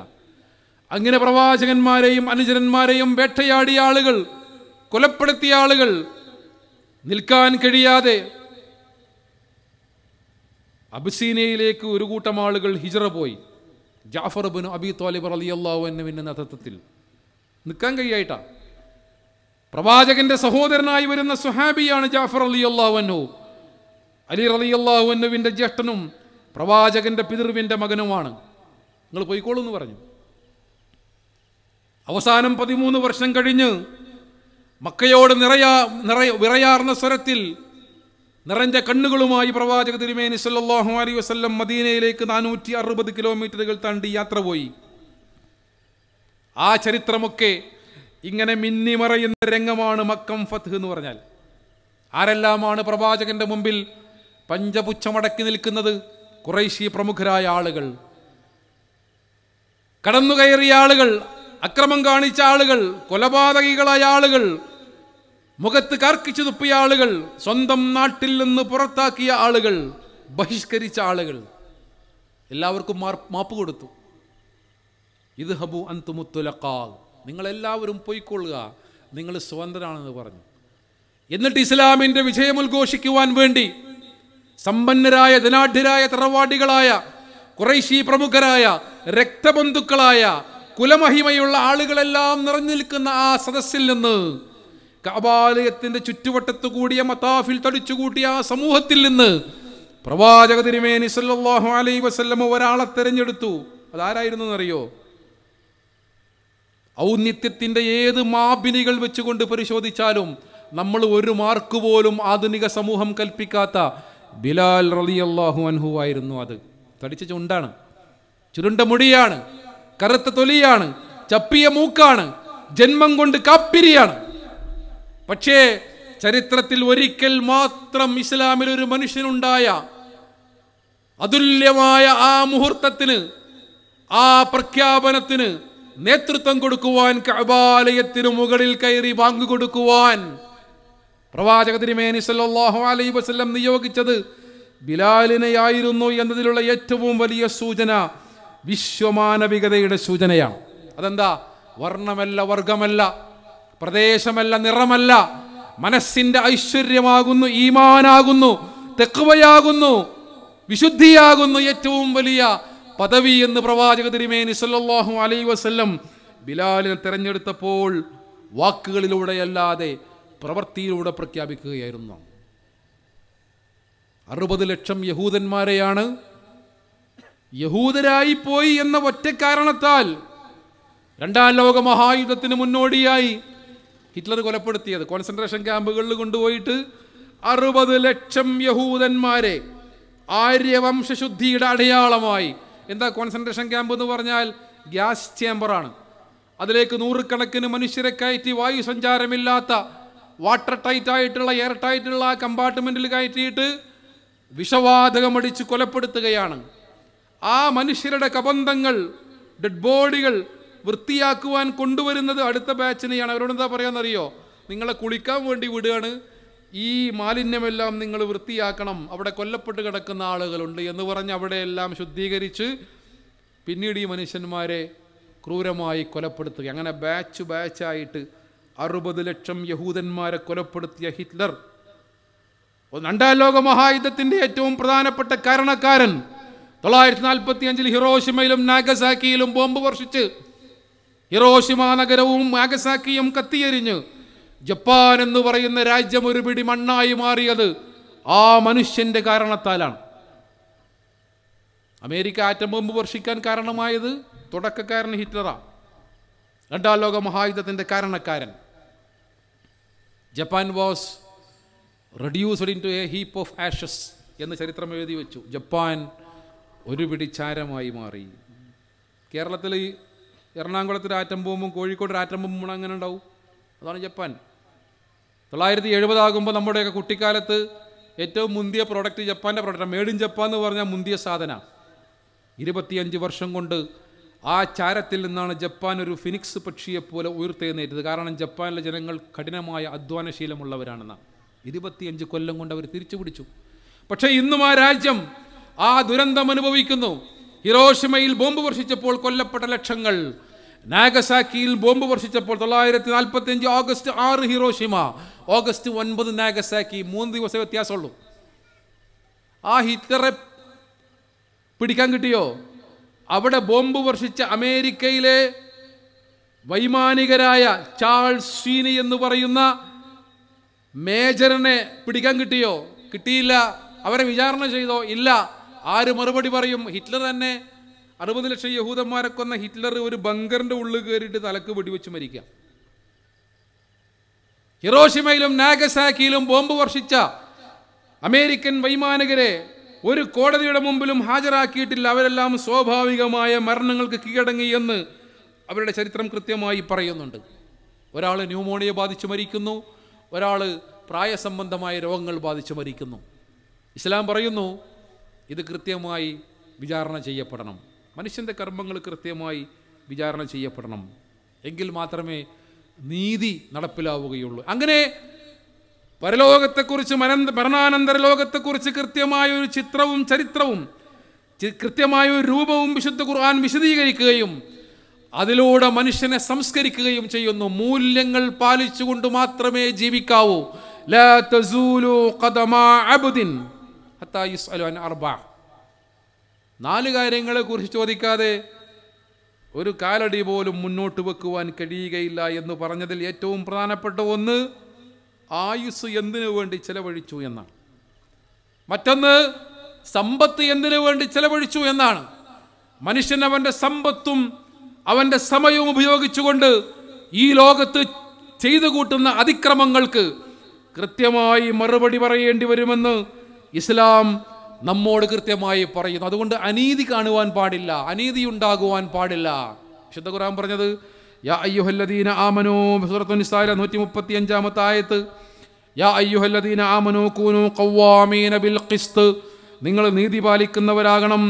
അങ്ങനെ പ്രവാചകന്മാരെയും അനുചരന്മാരെയും വേട്ടയാടിയ ആളുകൾ കൊലപ്പെടുത്തിയ ആളുകൾ നിൽക്കാൻ കഴിയാതെ അബ്സീനയിലേക്ക് ഒരു കൂട്ടം ആളുകൾ ഹിജറ പോയി ജാഫർ ബുൻ അബി തോലിബർ അലി അള്ളാഹു എന്നുവിൻ്റെ നേതൃത്വത്തിൽ നിൽക്കാൻ കഴിയായിട്ടാ പ്രവാചകന്റെ സഹോദരനായി വരുന്ന സുഹാബിയാണ് ജാഫർ അലി അള്ളാഹുവന്നു അലി അലി അള്ളാഹുവന്നുവിൻ്റെ ജ്യേഷ്ഠനും പ്രവാചകന്റെ പിതൃവിൻ്റെ മകനുമാണ് നിങ്ങൾ പോയിക്കോളൂ എന്ന് പറഞ്ഞു അവസാനം പതിമൂന്ന് വർഷം കഴിഞ്ഞ് മക്കയോട് നിറയാ നിറയ വിറയാർന്ന സ്വരത്തിൽ നിറഞ്ഞ കണ്ണുകളുമായി പ്രവാചക തിരുമേനി സല്ലാഹു അലൈ വസ്ല്ലം മദീനയിലേക്ക് നാനൂറ്റി അറുപത് കിലോമീറ്ററുകൾ താണ്ടി യാത്ര പോയി ആ ചരിത്രമൊക്കെ ഇങ്ങനെ മിന്നിമറയുന്ന രംഗമാണ് മക്കം ഫത്ത് എന്ന് പറഞ്ഞാൽ ആരെല്ലാമാണ് പ്രവാചകന്റെ മുമ്പിൽ പഞ്ചപുച്ഛമടക്കി നിൽക്കുന്നത് കുറേശ്ശി പ്രമുഖരായ ആളുകൾ കടന്നുകയറിയ ആളുകൾ അക്രമം കാണിച്ച ആളുകൾ കൊലപാതകികളായ ആളുകൾ മുഖത്ത് കാർക്കിച്ചു തുപ്പിയ ആളുകൾ സ്വന്തം നാട്ടിൽ നിന്ന് പുറത്താക്കിയ ആളുകൾ ബഹിഷ്കരിച്ച ആളുകൾ എല്ലാവർക്കും മാപ്പ് കൊടുത്തു ഇത് ഹബു അന്തുമുത്തുലക്കാ നിങ്ങളെല്ലാവരും പൊയ്ക്കൊള്ളുക നിങ്ങൾ സ്വതന്ത്രനാണെന്ന് പറഞ്ഞു എന്നിട്ട് ഇസ്ലാമിൻ്റെ വിജയം ഉദ്ഘോഷിക്കുവാൻ വേണ്ടി സമ്പന്നരായ ധനാഢ്യരായ തറവാടികളായ കുറൈശി പ്രമുഖരായ രക്തബന്ധുക്കളായ കുലമഹിമയുള്ള ആളുകളെല്ലാം നിറഞ്ഞു നിൽക്കുന്ന ആ സദസ്സിൽ നിന്ന് കബാലയത്തിന്റെ ചുറ്റുവട്ടത്ത് കൂടിയ മതാഫിൽ തടിച്ചുകൂട്ടിയ ആ സമൂഹത്തിൽ നിന്ന് പ്രവാചക തിരുമേനി സല്ലാഹു അലൈ വസ്ല്ലം ഒരാളെ തെരഞ്ഞെടുത്തു അതാരായിരുന്നു എന്നറിയോ ഔന്നിത്യത്തിന്റെ ഏത് മാപിനികൾ വെച്ചുകൊണ്ട് പരിശോധിച്ചാലും നമ്മൾ ഒരു മാർക്ക് പോലും ആധുനിക സമൂഹം കൽപ്പിക്കാത്ത ബിലാൽ റലി അള്ളാഹു അൻഹു ആയിരുന്നു അത് തടിച്ച ചുണ്ടാണ് ചുരുണ്ട മുടിയാണ് കറുത്ത തൊലിയാണ് ചപ്പിയ മൂക്കാണ് ജന്മം കൊണ്ട് കാപ്പിരിയാണ് പക്ഷേ ചരിത്രത്തിൽ ഒരിക്കൽ മാത്രം ഇസ്ലാമിൽ ഒരു മനുഷ്യനുണ്ടായ അതുല്യമായ ആ മുഹൂർത്തത്തിന് ആ പ്രഖ്യാപനത്തിന് നേതൃത്വം കൊടുക്കുവാൻ കബാലയത്തിന് മുകളിൽ കയറി ബാങ്ക് കൊടുക്കുവാൻ പ്രവാചക തിരുമേനി സല്ലാഹു അലൈ വസ്ലം നിയോഗിച്ചത് ബിലാലിനെയായിരുന്നു എന്നതിലുള്ള ഏറ്റവും വലിയ സൂചന വിശ്വമാനവികതയുടെ സൂചനയാണ് അതെന്താ വർണ്ണമല്ല വർഗമല്ല പ്രദേശമല്ല നിറമല്ല മനസ്സിന്റെ ഐശ്വര്യമാകുന്നു ഈമാനാകുന്നു തെക്കുവയാകുന്നു വിശുദ്ധിയാകുന്നു ഏറ്റവും വലിയ പദവി എന്ന് പ്രവാചക തിരുമേനി സല്ലാഹു അലൈ വസ്ല്ലം ബിലാലിനെ തിരഞ്ഞെടുത്തപ്പോൾ വാക്കുകളിലൂടെയല്ലാതെ പ്രവൃത്തിയിലൂടെ പ്രഖ്യാപിക്കുകയായിരുന്നു അറുപത് ലക്ഷം യഹൂദന്മാരെയാണ് യഹൂദരായി പോയി എന്ന ഒറ്റ കാരണത്താൽ രണ്ടാം ലോക മഹായുദ്ധത്തിന് മുന്നോടിയായി ഹിറ്റ്ലർ കൊലപ്പെടുത്തിയത് കോൺസെൻട്രേഷൻ ക്യാമ്പുകളിൽ കൊണ്ടുപോയിട്ട് അറുപത് ലക്ഷം യഹൂദന്മാരെ ആര്യവംശുദ്ധിയുടെ അടയാളമായി എന്താ കോൺസെൻട്രേഷൻ ക്യാമ്പ് എന്ന് പറഞ്ഞാൽ ഗ്യാസ് ചേംബറാണ് അതിലേക്ക് നൂറുകണക്കിന് മനുഷ്യരെ കയറ്റി വായു സഞ്ചാരമില്ലാത്ത വാട്ടർ ടൈറ്റ് ആയിട്ടുള്ള എയർ ടൈറ്റുള്ള ആ കമ്പാർട്ട്മെൻറ്റിൽ കയറ്റിയിട്ട് വിഷവാതകമടിച്ച് കൊലപ്പെടുത്തുകയാണ് ആ മനുഷ്യരുടെ കബന്ധങ്ങൾ ഡെഡ് ബോഡികൾ വൃത്തിയാക്കുവാൻ കൊണ്ടുവരുന്നത് അടുത്ത ബാച്ചിനെയാണ് അവരോട് എന്താ പറയാമെന്നറിയോ നിങ്ങളെ കുളിക്കാൻ വേണ്ടി വിടുകയാണ് ഈ മാലിന്യമെല്ലാം നിങ്ങൾ വൃത്തിയാക്കണം അവിടെ കൊല്ലപ്പെട്ട് കിടക്കുന്ന ആളുകളുണ്ട് എന്ന് പറഞ്ഞ് അവിടെയെല്ലാം ശുദ്ധീകരിച്ച് പിന്നീട് ഈ മനുഷ്യന്മാരെ ക്രൂരമായി കൊലപ്പെടുത്തുക അങ്ങനെ ബാച്ച് ബാച്ചായിട്ട് അറുപത് ലക്ഷം യഹൂദന്മാരെ കൊലപ്പെടുത്തിയ ഹിറ്റ്ലർ രണ്ടാം ലോക മഹായുദ്ധത്തിൻ്റെ ഏറ്റവും പ്രധാനപ്പെട്ട കാരണക്കാരൻ തൊള്ളായിരത്തി നാൽപ്പത്തി അഞ്ചിൽ ഹിറോഷിമയിലും നാഗസാക്കിയിലും ബോംബ് വർഷിച്ച് ഇറോഷിമ നഗരവും മാഗസാക്കിയും കത്തിയെരിഞ്ഞ് ജപ്പാൻ എന്ന് പറയുന്ന രാജ്യം ഒരു പിടി മണ്ണായി മാറിയത് ആ മനുഷ്യൻ്റെ കാരണത്താലാണ് അമേരിക്ക ആറ്റം ബോംബ് വർഷിക്കാൻ കാരണമായത് തുടക്കക്കാരൻ ഹിറ്റ്ലറാണ് രണ്ടാം ലോക മഹായുദ്ധത്തിൻ്റെ കാരണക്കാരൻ Japan was reduced into a heap of ashes എന്ന് ചരിത്രം എഴുതി വെച്ചു ജപ്പാൻ ഒരു പിടി ചാരമായി മാറി കേരളത്തിൽ എറണാകുളത്തൊരു ആറ്റം ബോംബും കോഴിക്കോട് ആറ്റം ബോംബും അങ്ങനെ ഉണ്ടാവും അതാണ് ജപ്പാൻ തൊള്ളായിരത്തി എഴുപതാകുമ്പോൾ നമ്മുടെയൊക്കെ കുട്ടിക്കാലത്ത് ഏറ്റവും മുന്തിയ പ്രൊഡക്റ്റ് ജപ്പാൻ്റെ പ്രോഡക്റ്റ് മേഡ് ഇൻ ജപ്പാൻ എന്ന് പറഞ്ഞാൽ മുന്തിയ സാധന ഇരുപത്തിയഞ്ച് വർഷം കൊണ്ട് ആ ചാരത്തിൽ നിന്നാണ് ജപ്പാൻ ഒരു ഫിനിക്സ് പക്ഷിയെ പോലെ ഉയർത്തെഴുന്നേറ്റത് കാരണം ജപ്പാനിലെ ജനങ്ങൾ കഠിനമായ അധ്വാനശീലമുള്ളവരാണെന്നാണ് ഇരുപത്തിയഞ്ച് കൊല്ലം കൊണ്ട് അവർ തിരിച്ചു പിടിച്ചു പക്ഷേ ഇന്നും ആ രാജ്യം ആ ദുരന്തം അനുഭവിക്കുന്നു ഹിറോഷിമയിൽ ബോംബ് വർഷിച്ചപ്പോൾ കൊല്ലപ്പെട്ട ലക്ഷങ്ങൾ നാഗസാക്കിയിൽ ബോംബ് വർഷിച്ചപ്പോൾ തൊള്ളായിരത്തി നാൽപ്പത്തി അഞ്ച് ഓഗസ്റ്റ് ആറ് ഹിറോഷിമ ഓഗസ്റ്റ് ഒൻപത് നാഗസാക്കി മൂന്ന് ദിവസം വ്യത്യാസമുള്ളൂ ആ ഹിറ്ററെ പിടിക്കാൻ കിട്ടിയോ അവിടെ ബോംബ് വർഷിച്ച അമേരിക്കയിലെ വൈമാനികരായ ചാൾസ് സീനി എന്ന് പറയുന്ന മേജറിനെ പിടിക്കാൻ കിട്ടിയോ കിട്ടിയില്ല അവരെ വിചാരണ ചെയ്തോ ഇല്ല ആര് മറുപടി പറയും ഹിറ്റ്ലർ തന്നെ അറുപത് ലക്ഷം യഹൂദന്മാരെ കൊന്ന ഹിറ്റ്ലർ ഒരു ബങ്കറിന്റെ ഉള്ളിൽ കയറിയിട്ട് തലക്ക് വെടിവെച്ച് മരിക്കാം ഹിറോഷിമയിലും നാഗസാക്കിയിലും ബോംബ് വർഷിച്ച അമേരിക്കൻ വൈമാനികരെ ഒരു കോടതിയുടെ മുമ്പിലും ഹാജരാക്കിയിട്ടില്ല അവരെല്ലാം സ്വാഭാവികമായ മരണങ്ങൾക്ക് കീഴടങ്ങി എന്ന് അവരുടെ ചരിത്രം കൃത്യമായി പറയുന്നുണ്ട് ഒരാൾ ന്യൂമോണിയ ബാധിച്ച് മരിക്കുന്നു ഒരാൾ പ്രായസംബന്ധമായ രോഗങ്ങൾ ബാധിച്ച് മരിക്കുന്നു ഇസ്ലാം പറയുന്നു ഇത് കൃത്യമായി വിചാരണ ചെയ്യപ്പെടണം മനുഷ്യൻ്റെ കർമ്മങ്ങൾ കൃത്യമായി വിചാരണ ചെയ്യപ്പെടണം എങ്കിൽ മാത്രമേ നീതി നടപ്പിലാവുകയുള്ളൂ അങ്ങനെ പരലോകത്തെക്കുറിച്ച് മരന്ത മരണാനന്തര ലോകത്തെക്കുറിച്ച് കൃത്യമായൊരു ഒരു ചിത്രവും ചരിത്രവും കൃത്യമായൊരു ഒരു രൂപവും വിശുദ്ധ ഖുർആൻ വിശദീകരിക്കുകയും അതിലൂടെ മനുഷ്യനെ സംസ്കരിക്കുകയും ചെയ്യുന്നു മൂല്യങ്ങൾ പാലിച്ചുകൊണ്ട് മാത്രമേ ജീവിക്കാവൂ ലാ തസൂലു അബ്ദിൻ ഹത്തായുസ് യുസ് അൻ അർബ നാല് കാര്യങ്ങളെക്കുറിച്ച് ചോദിക്കാതെ ഒരു കാലടി പോലും മുന്നോട്ട് വെക്കുവാൻ കഴിയുകയില്ല എന്ന് പറഞ്ഞതിൽ ഏറ്റവും പ്രധാനപ്പെട്ട ഒന്ന് ആയുസ് എന്തിനു വേണ്ടി ചെലവഴിച്ചു എന്നാണ് മറ്റൊന്ന് സമ്പത്ത് എന്തിനു വേണ്ടി ചെലവഴിച്ചു എന്നാണ് മനുഷ്യൻ അവൻ്റെ സമ്പത്തും അവൻ്റെ സമയവും ഉപയോഗിച്ചുകൊണ്ട് ഈ ലോകത്ത് ചെയ്തു കൂട്ടുന്ന അതിക്രമങ്ങൾക്ക് കൃത്യമായി മറുപടി പറയേണ്ടി വരുമെന്ന് ഇസ്ലാം നമ്മോട് കൃത്യമായി പറയുന്നു അതുകൊണ്ട് അനീതി കാണുവാൻ പാടില്ല അനീതി ഉണ്ടാകുവാൻ പാടില്ല വിശുദ്ധ ഖുർആൻ പറഞ്ഞത് യാ അയ്യുഹല്ലദീന ആമനോ സൂറത്തുൽ നിസായിലെ നൂറ്റി മുപ്പത്തി അഞ്ചാമത്തെ ആയത്ത് യാ അയ്യുഹല്ലദീന ആമനോ കൂനു കൗവാമീന ബിൽ ഖിസ്ത് നിങ്ങൾ നീതി പാലിക്കുന്നവരാകണം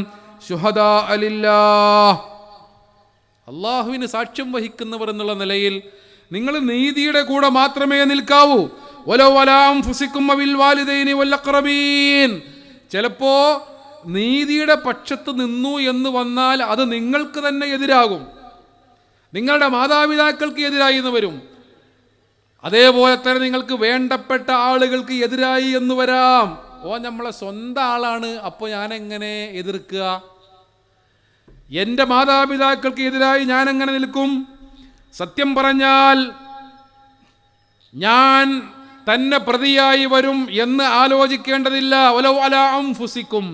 ശുഹദാ അലില്ലാ അള്ളാഹുവിന് സാക്ഷ്യം വഹിക്കുന്നവർ എന്നുള്ള നിലയിൽ നിങ്ങൾ നീതിയുടെ കൂടെ മാത്രമേ നിൽക്കാവൂ ഒലവലാം ഫുസിക്കുമ്മവിൽ വാലിദൈനി വല്ലക്രബീൻ ചിലപ്പോ നീതിയുടെ പക്ഷത്ത് നിന്നു എന്ന് വന്നാൽ അത് നിങ്ങൾക്ക് തന്നെ എതിരാകും നിങ്ങളുടെ മാതാപിതാക്കൾക്ക് എതിരായി എന്ന് വരും അതേപോലെ തന്നെ നിങ്ങൾക്ക് വേണ്ടപ്പെട്ട ആളുകൾക്ക് എതിരായി എന്ന് വരാം ഓ നമ്മളെ സ്വന്തം ആളാണ് അപ്പോൾ ഞാനെങ്ങനെ എതിർക്കുക എൻ്റെ മാതാപിതാക്കൾക്ക് എതിരായി ഞാനെങ്ങനെ നിൽക്കും സത്യം പറഞ്ഞാൽ ഞാൻ തന്നെ പ്രതിയായി വരും എന്ന് ആലോചിക്കേണ്ടതില്ല ഒലവ് അലാംഫുസിക്കും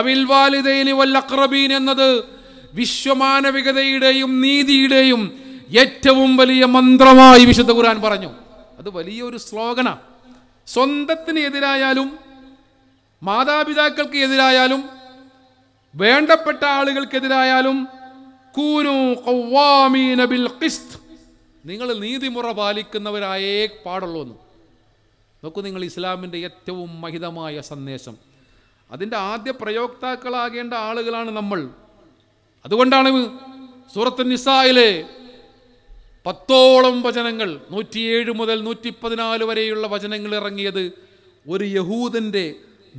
അവിൽ വൽ എന്നത് വിശ്വമാനവികതയുടെയും നീതിയുടെയും ഏറ്റവും വലിയ മന്ത്രമായി വിശുദ്ധ ഖുർആൻ പറഞ്ഞു അത് വലിയൊരു ശ്ലോകന സ്വന്തത്തിന് എതിരായാലും മാതാപിതാക്കൾക്ക് എതിരായാലും വേണ്ടപ്പെട്ട ആളുകൾക്കെതിരായാലും നിങ്ങൾ നീതിമുറ പാലിക്കുന്നവരായേ പാടുള്ളൂ എന്ന് നോക്കൂ നിങ്ങൾ ഇസ്ലാമിൻ്റെ ഏറ്റവും മഹിതമായ സന്ദേശം അതിൻ്റെ ആദ്യ പ്രയോക്താക്കളാകേണ്ട ആളുകളാണ് നമ്മൾ അതുകൊണ്ടാണ് സൂറത്ത് നിസായിലെ പത്തോളം വചനങ്ങൾ നൂറ്റിയേഴ് മുതൽ നൂറ്റി പതിനാല് വരെയുള്ള വചനങ്ങൾ ഇറങ്ങിയത് ഒരു യഹൂദൻ്റെ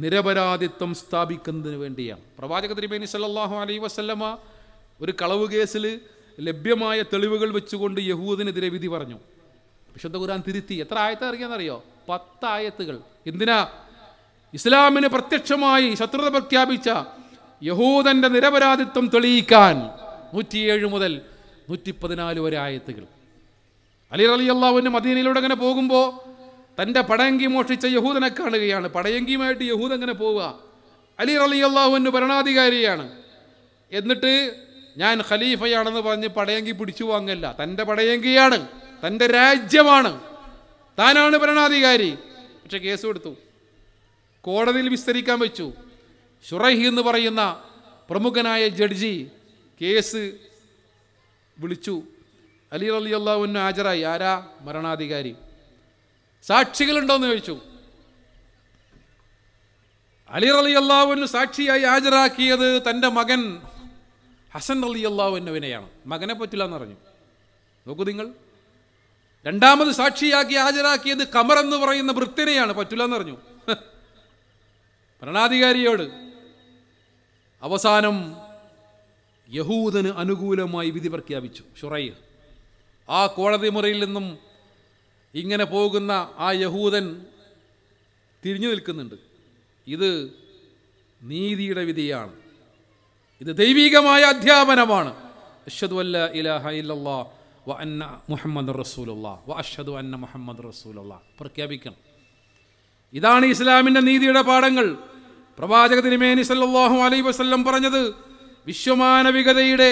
നിരപരാധിത്വം സ്ഥാപിക്കുന്നതിന് വേണ്ടിയാണ് പ്രവാചക തിരുമേനി സല്ലാഹു അലൈ വസ്ലമ ഒരു കളവ് കേസിൽ ലഭ്യമായ തെളിവുകൾ വെച്ചുകൊണ്ട് യഹൂദിനെതിരെ വിധി പറഞ്ഞു വിശുദ്ധ ഖുർആൻ തിരുത്തി എത്ര ആയത്ത് ഇറങ്ങിയെന്നറിയോ പത്തായത്തുകൾ എന്തിനാ ഇസ്ലാമിന് പ്രത്യക്ഷമായി ശത്രുത പ്രഖ്യാപിച്ച യഹൂദന്റെ നിരപരാധിത്വം തെളിയിക്കാൻ നൂറ്റിയേഴ് മുതൽ നൂറ്റി പതിനാല് വരെ ആയത്തുകൾ അലി അലി അള്ളാഹുവിന് മദീനയിലൂടെ അങ്ങനെ പോകുമ്പോൾ തൻ്റെ പടയങ്കി മോഷിച്ച യഹൂദനെ കാണുകയാണ് പടയങ്കിയുമായിട്ട് യഹൂദ് അങ്ങനെ പോവുക അലി അലി അള്ളാഹുവിന് ഭരണാധികാരിയാണ് എന്നിട്ട് ഞാൻ ഖലീഫയാണെന്ന് പറഞ്ഞ് പടയങ്കി പിടിച്ചു വാങ്ങല്ല തൻ്റെ പടയങ്കിയാണ് തൻ്റെ രാജ്യമാണ് താനാണ് ഭരണാധികാരി പക്ഷെ കേസ് കൊടുത്തു കോടതിയിൽ വിസ്തരിക്കാൻ വെച്ചു ഷുറഹി എന്ന് പറയുന്ന പ്രമുഖനായ ജഡ്ജി കേസ് വിളിച്ചു അലി അലി അള്ളാഹുവിന് ഹാജരായി ആരാ മരണാധികാരി സാക്ഷികളുണ്ടോയെന്ന് ചോദിച്ചു അലി അലി അള്ളാഹുവിന് സാക്ഷിയായി ഹാജരാക്കിയത് തൻ്റെ മകൻ ഹസൻ അലി അള്ളാഹു എന്നവനെയാണ് മകനെ പറ്റില്ല എന്ന് പറഞ്ഞു നോക്കൂ നിങ്ങൾ രണ്ടാമത് സാക്ഷിയാക്കി ഹാജരാക്കിയത് കമർ എന്ന് പറയുന്ന വൃത്തിനെയാണ് പറ്റില്ല എന്ന് പറഞ്ഞു ഭരണാധികാരിയോട് അവസാനം യഹൂദന് അനുകൂലമായി വിധി പ്രഖ്യാപിച്ചു ഷുറൈ ആ കോടതി മുറിയിൽ നിന്നും ഇങ്ങനെ പോകുന്ന ആ യഹൂദൻ തിരിഞ്ഞു നിൽക്കുന്നുണ്ട് ഇത് നീതിയുടെ വിധിയാണ് ഇത് ദൈവീകമായ അധ്യാപനമാണ് അഷദു അല്ല ഇലാഹ വ അന്ന മുഹമ്മദ് റസൂലുള്ള വ അഷദു അന്ന മുഹമ്മദ് റസൂലുള്ള പ്രഖ്യാപിക്കണം ഇതാണ് ഇസ്ലാമിൻ്റെ നീതിയുടെ പാഠങ്ങൾ പ്രവാചക തിരുമേനി സല്ലാഹു അലൈ വസ്ല്ലം പറഞ്ഞത് വിശ്വമാനവികതയുടെ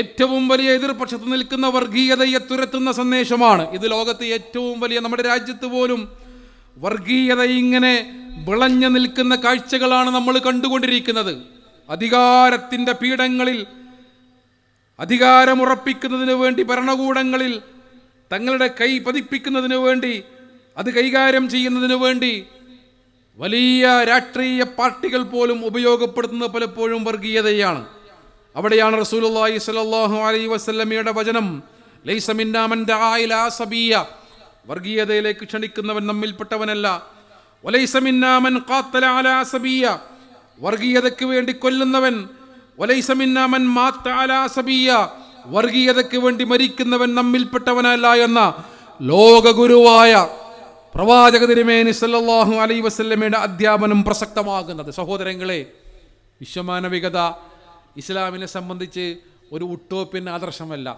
ഏറ്റവും വലിയ എതിർപക്ഷത്ത് നിൽക്കുന്ന വർഗീയതയെ തുരത്തുന്ന സന്ദേശമാണ് ഇത് ലോകത്തെ ഏറ്റവും വലിയ നമ്മുടെ രാജ്യത്ത് പോലും വർഗീയത ഇങ്ങനെ വിളഞ്ഞു നിൽക്കുന്ന കാഴ്ചകളാണ് നമ്മൾ കണ്ടുകൊണ്ടിരിക്കുന്നത് അധികാരത്തിൻ്റെ പീഠങ്ങളിൽ അധികാരമുറപ്പിക്കുന്നതിന് വേണ്ടി ഭരണകൂടങ്ങളിൽ തങ്ങളുടെ കൈ പതിപ്പിക്കുന്നതിന് വേണ്ടി അത് കൈകാര്യം ചെയ്യുന്നതിന് വേണ്ടി വലിയ രാഷ്ട്രീയ പാർട്ടികൾ പോലും ഉപയോഗപ്പെടുത്തുന്നത് പലപ്പോഴും വർഗീയതയാണ് അവിടെയാണ് റസൂലുള്ളാഹി സ്വല്ലല്ലാഹു അലൈഹി വസല്ലമയുടെ വചനം ലൈസമിന്നാമൻ സബിയ വർഗീയതയിലേക്ക് ക്ഷണിക്കുന്നവൻ നമ്മിൽപ്പെട്ടവനല്ല ഒലൈസമിന്നാമൻ കാത്തല സബിയ വർഗീയതയ്ക്ക് വേണ്ടി കൊല്ലുന്നവൻ വർഗീയതയ്ക്ക് വേണ്ടി മരിക്കുന്നവൻ നമ്മിൽപ്പെട്ടവനല്ല എന്ന ലോകഗുരുവായ പ്രവാചക തിരുമേനി സല്ലാഹു അലൈ വസ്ല്ലമയുടെ അധ്യാപനം പ്രസക്തമാകുന്നത് സഹോദരങ്ങളെ വിശ്വമാനവികത ഇസ്ലാമിനെ സംബന്ധിച്ച് ഒരു ഉട്ടോപ്പിൻ ആദർശമല്ല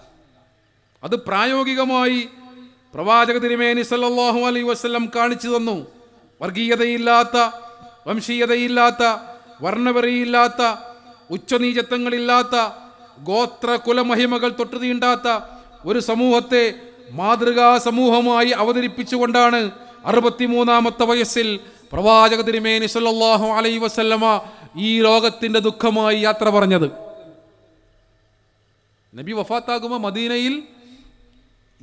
അത് പ്രായോഗികമായി പ്രവാചക തിരുമേനി സല്ലാഹു അലൈ വസ്ലം കാണിച്ചു തന്നു വർഗീയതയില്ലാത്ത വംശീയതയില്ലാത്ത വർണ്ണവെറിയില്ലാത്ത ഉച്ചനീചത്വങ്ങളില്ലാത്ത ഗോത്ര കുലമഹിമകൾ തൊട്ടു തീണ്ടാത്ത ഒരു സമൂഹത്തെ മാതൃകാ സമൂഹമായി അവതരിപ്പിച്ചുകൊണ്ടാണ് അറുപത്തിമൂന്നാമത്തെ വയസ്സിൽ പ്രവാചക തിരുമേനി സല്ലാഹു അലൈ വസല്ലമ ഈ ലോകത്തിൻ്റെ ദുഃഖമായി യാത്ര പറഞ്ഞത് നബി വഫാത്താകുമ്പോൾ മദീനയിൽ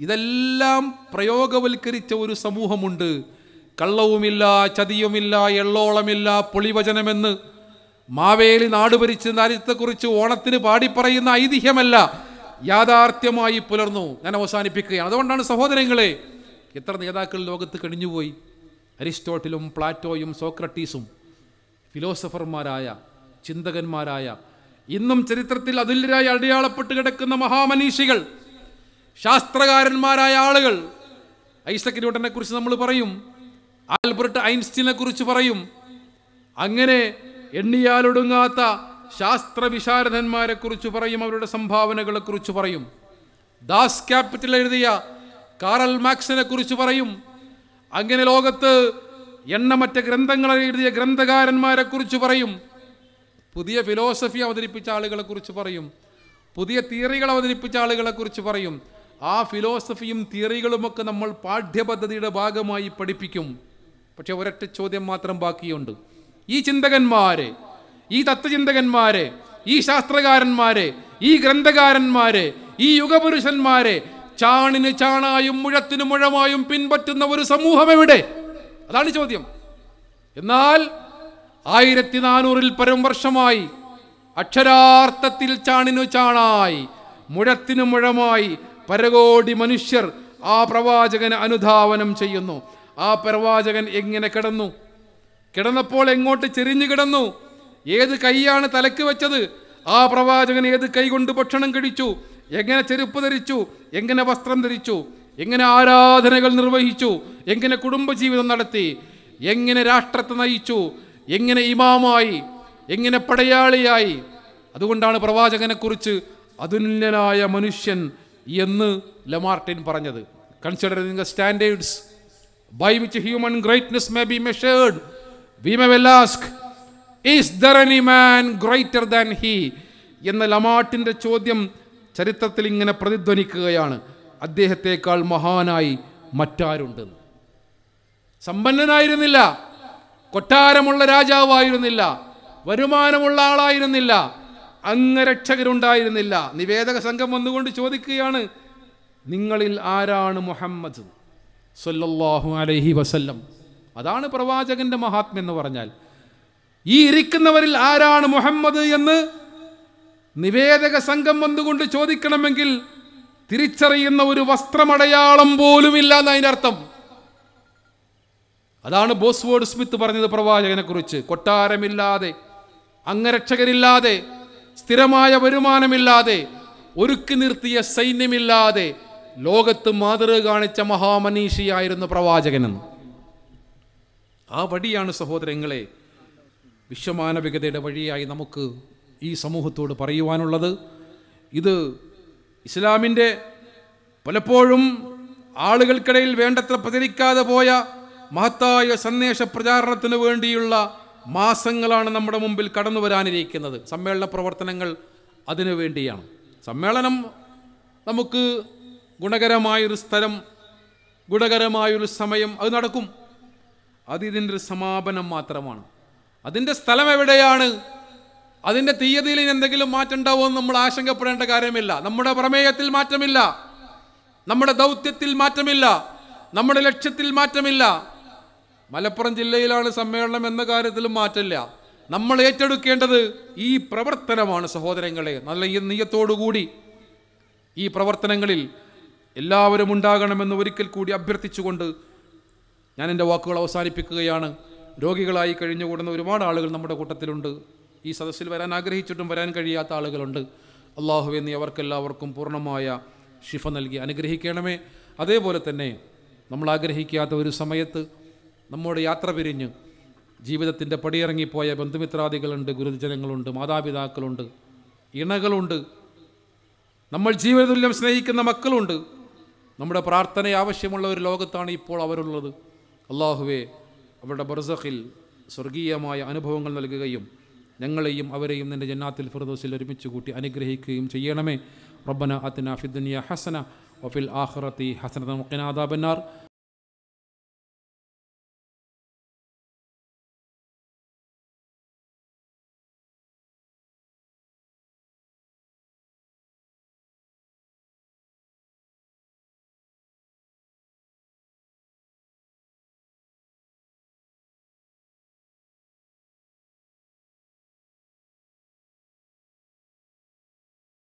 ഇതെല്ലാം പ്രയോഗവൽക്കരിച്ച ഒരു സമൂഹമുണ്ട് കള്ളവുമില്ല ചതിയുമില്ല എള്ളോളമില്ല പൊളിവചനമെന്ന് മാവേലി നാട് ഭരിച്ച നരത്തെക്കുറിച്ച് ഓണത്തിന് പറയുന്ന ഐതിഹ്യമല്ല യാഥാർത്ഥ്യമായി പുലർന്നു ഞാൻ അവസാനിപ്പിക്കുകയാണ് അതുകൊണ്ടാണ് സഹോദരങ്ങളെ എത്ര നേതാക്കൾ ലോകത്ത് കഴിഞ്ഞുപോയി അരിസ്റ്റോട്ടിലും പ്ലാറ്റോയും സോക്രട്ടീസും ഫിലോസഫർമാരായ ചിന്തകന്മാരായ ഇന്നും ചരിത്രത്തിൽ അതുല്യരായി അടയാളപ്പെട്ട് കിടക്കുന്ന മഹാമനീഷികൾ ശാസ്ത്രകാരന്മാരായ ആളുകൾ ഐസക് ന്യൂട്ടനെ കുറിച്ച് നമ്മൾ പറയും ആൽബർട്ട് ഐൻസ്റ്റീനെ കുറിച്ച് പറയും അങ്ങനെ എണ്ണിയാലൊടുങ്ങാത്ത കുറിച്ച് പറയും അവരുടെ കുറിച്ച് പറയും ദാസ് ക്യാപിറ്റൽ എഴുതിയ കാറൽ മാക്സിനെ കുറിച്ച് പറയും അങ്ങനെ ലോകത്ത് എണ്ണമറ്റ ഗ്രന്ഥങ്ങൾ എഴുതിയ ഗ്രന്ഥകാരന്മാരെ കുറിച്ച് പറയും പുതിയ ഫിലോസഫി അവതരിപ്പിച്ച കുറിച്ച് പറയും പുതിയ തിയറികൾ അവതരിപ്പിച്ച കുറിച്ച് പറയും ആ ഫിലോസഫിയും തിയറികളുമൊക്കെ നമ്മൾ പാഠ്യപദ്ധതിയുടെ ഭാഗമായി പഠിപ്പിക്കും പക്ഷേ ഒരൊറ്റ ചോദ്യം മാത്രം ബാക്കിയുണ്ട് ഈ ചിന്തകന്മാരെ ഈ തത്വചിന്തകന്മാരെ ഈ ശാസ്ത്രകാരന്മാരെ ഈ ഗ്രന്ഥകാരന്മാരെ ഈ യുഗപുരുഷന്മാരെ ചാണിന് ചാണായും മുഴത്തിന് മുഴമായും പിൻപറ്റുന്ന ഒരു സമൂഹം എവിടെ അതാണ് ചോദ്യം എന്നാൽ ആയിരത്തി നാനൂറിൽ പരം വർഷമായി അക്ഷരാർത്ഥത്തിൽ ചാണിനു ചാണായി മുഴത്തിനു മുഴമായി പരകോടി മനുഷ്യർ ആ പ്രവാചകന് അനുധാവനം ചെയ്യുന്നു ആ പ്രവാചകൻ എങ്ങനെ കിടന്നു കിടന്നപ്പോൾ എങ്ങോട്ട് ചെരിഞ്ഞു കിടന്നു ഏത് കൈയാണ് തലക്ക് വെച്ചത് ആ പ്രവാചകൻ ഏത് കൈകൊണ്ട് ഭക്ഷണം കഴിച്ചു എങ്ങനെ ചെരുപ്പ് ധരിച്ചു എങ്ങനെ വസ്ത്രം ധരിച്ചു എങ്ങനെ ആരാധനകൾ നിർവഹിച്ചു എങ്ങനെ കുടുംബജീവിതം നടത്തി എങ്ങനെ രാഷ്ട്രത്തെ നയിച്ചു എങ്ങനെ ഇമാമായി എങ്ങനെ പടയാളിയായി അതുകൊണ്ടാണ് പ്രവാചകനെക്കുറിച്ച് അതുല്യനായ മനുഷ്യൻ എന്ന് ലമാർട്ടിൻ പറഞ്ഞത് considering standards by which human greatness may be measured we may well ask is there any man greater than he? എന്ന ലമാട്ടിൻ്റെ ചോദ്യം ചരിത്രത്തിൽ ഇങ്ങനെ പ്രതിധ്വനിക്കുകയാണ് അദ്ദേഹത്തെക്കാൾ മഹാനായി മറ്റാരുണ്ടെന്ന് സമ്പന്നനായിരുന്നില്ല കൊട്ടാരമുള്ള രാജാവായിരുന്നില്ല വരുമാനമുള്ള ആളായിരുന്നില്ല അംഗരക്ഷകരുണ്ടായിരുന്നില്ല നിവേദക സംഘം വന്നുകൊണ്ട് ചോദിക്കുകയാണ് നിങ്ങളിൽ ആരാണ് മുഹമ്മദ് സല്ലാഹു അലഹി വസല്ലം അതാണ് പ്രവാചകന്റെ മഹാത്മ്യം എന്ന് പറഞ്ഞാൽ ഈ ഇരിക്കുന്നവരിൽ ആരാണ് മുഹമ്മദ് എന്ന് നിവേദക സംഘം വന്നുകൊണ്ട് ചോദിക്കണമെങ്കിൽ തിരിച്ചറിയുന്ന ഒരു വസ്ത്രമടയാളം പോലുമില്ല എന്നതിൻ്റെ അർത്ഥം അതാണ് ബോസ്വേർഡ് സ്മിത്ത് പറഞ്ഞത് കുറിച്ച് കൊട്ടാരമില്ലാതെ അംഗരക്ഷകരില്ലാതെ സ്ഥിരമായ വരുമാനമില്ലാതെ ഒരുക്കി നിർത്തിയ സൈന്യമില്ലാതെ ലോകത്ത് മാതൃക കാണിച്ച മഹാമനീഷിയായിരുന്നു പ്രവാചകനെന്ന് ആ വഴിയാണ് സഹോദരങ്ങളെ വിശ്വമാനവികതയുടെ വഴിയായി നമുക്ക് ഈ സമൂഹത്തോട് പറയുവാനുള്ളത് ഇത് ഇസ്ലാമിൻ്റെ പലപ്പോഴും ആളുകൾക്കിടയിൽ വേണ്ടത്ര പ്രചരിക്കാതെ പോയ മഹത്തായ സന്ദേശ പ്രചാരണത്തിന് വേണ്ടിയുള്ള മാസങ്ങളാണ് നമ്മുടെ മുമ്പിൽ കടന്നു വരാനിരിക്കുന്നത് സമ്മേളന പ്രവർത്തനങ്ങൾ അതിനു വേണ്ടിയാണ് സമ്മേളനം നമുക്ക് ഗുണകരമായൊരു സ്ഥലം ഗുണകരമായൊരു സമയം അത് നടക്കും അത് ഇതിൻ്റെ ഒരു സമാപനം മാത്രമാണ് അതിൻ്റെ സ്ഥലം എവിടെയാണ് അതിൻ്റെ തീയതിയിൽ എന്തെങ്കിലും മാറ്റം ഉണ്ടാവുമെന്ന് നമ്മൾ ആശങ്കപ്പെടേണ്ട കാര്യമില്ല നമ്മുടെ പ്രമേയത്തിൽ മാറ്റമില്ല നമ്മുടെ ദൗത്യത്തിൽ മാറ്റമില്ല നമ്മുടെ ലക്ഷ്യത്തിൽ മാറ്റമില്ല മലപ്പുറം ജില്ലയിലാണ് സമ്മേളനം എന്ന കാര്യത്തിലും മാറ്റമില്ല നമ്മൾ ഏറ്റെടുക്കേണ്ടത് ഈ പ്രവർത്തനമാണ് സഹോദരങ്ങളെ നല്ല ഈ നീയത്തോടുകൂടി ഈ പ്രവർത്തനങ്ങളിൽ എല്ലാവരും ഉണ്ടാകണമെന്ന് ഒരിക്കൽ കൂടി അഭ്യർത്ഥിച്ചുകൊണ്ട് ഞാൻ എൻ്റെ വാക്കുകൾ അവസാനിപ്പിക്കുകയാണ് രോഗികളായി കൂടുന്ന ഒരുപാട് ആളുകൾ നമ്മുടെ കൂട്ടത്തിലുണ്ട് ഈ സദസ്സിൽ വരാൻ ആഗ്രഹിച്ചിട്ടും വരാൻ കഴിയാത്ത ആളുകളുണ്ട് അള്ളാഹുവെ നീ അവർക്കെല്ലാവർക്കും പൂർണ്ണമായ ഷിഫ നൽകി അനുഗ്രഹിക്കണമേ അതേപോലെ തന്നെ നമ്മൾ ആഗ്രഹിക്കാത്ത ഒരു സമയത്ത് നമ്മുടെ യാത്ര പിരിഞ്ഞ് ജീവിതത്തിൻ്റെ പടിയിറങ്ങിപ്പോയ ബന്ധുമിത്രാദികളുണ്ട് ഗുരുജനങ്ങളുണ്ട് മാതാപിതാക്കളുണ്ട് ഇണകളുണ്ട് നമ്മൾ ജീവിതതുല്യം സ്നേഹിക്കുന്ന മക്കളുണ്ട് നമ്മുടെ പ്രാർത്ഥന ആവശ്യമുള്ള ഒരു ലോകത്താണ് ഇപ്പോൾ അവരുള്ളത് അള്ളാഹുവെ അവരുടെ ബർസഖിൽ സ്വർഗീയമായ അനുഭവങ്ങൾ നൽകുകയും ഞങ്ങളെയും അവരെയും നിൻ്റെ ജന്നാത്തിൽ ഫിർദോസിൽ ഒരുമിച്ച് കൂട്ടി അനുഗ്രഹിക്കുകയും ചെയ്യണമേ റബ്ബന അത്തിന ഫിദ്ദുനിയ ഹസന വഫിൽ ആഹ്റത്തി ഹസന മുഖിനാദാബന്നാർ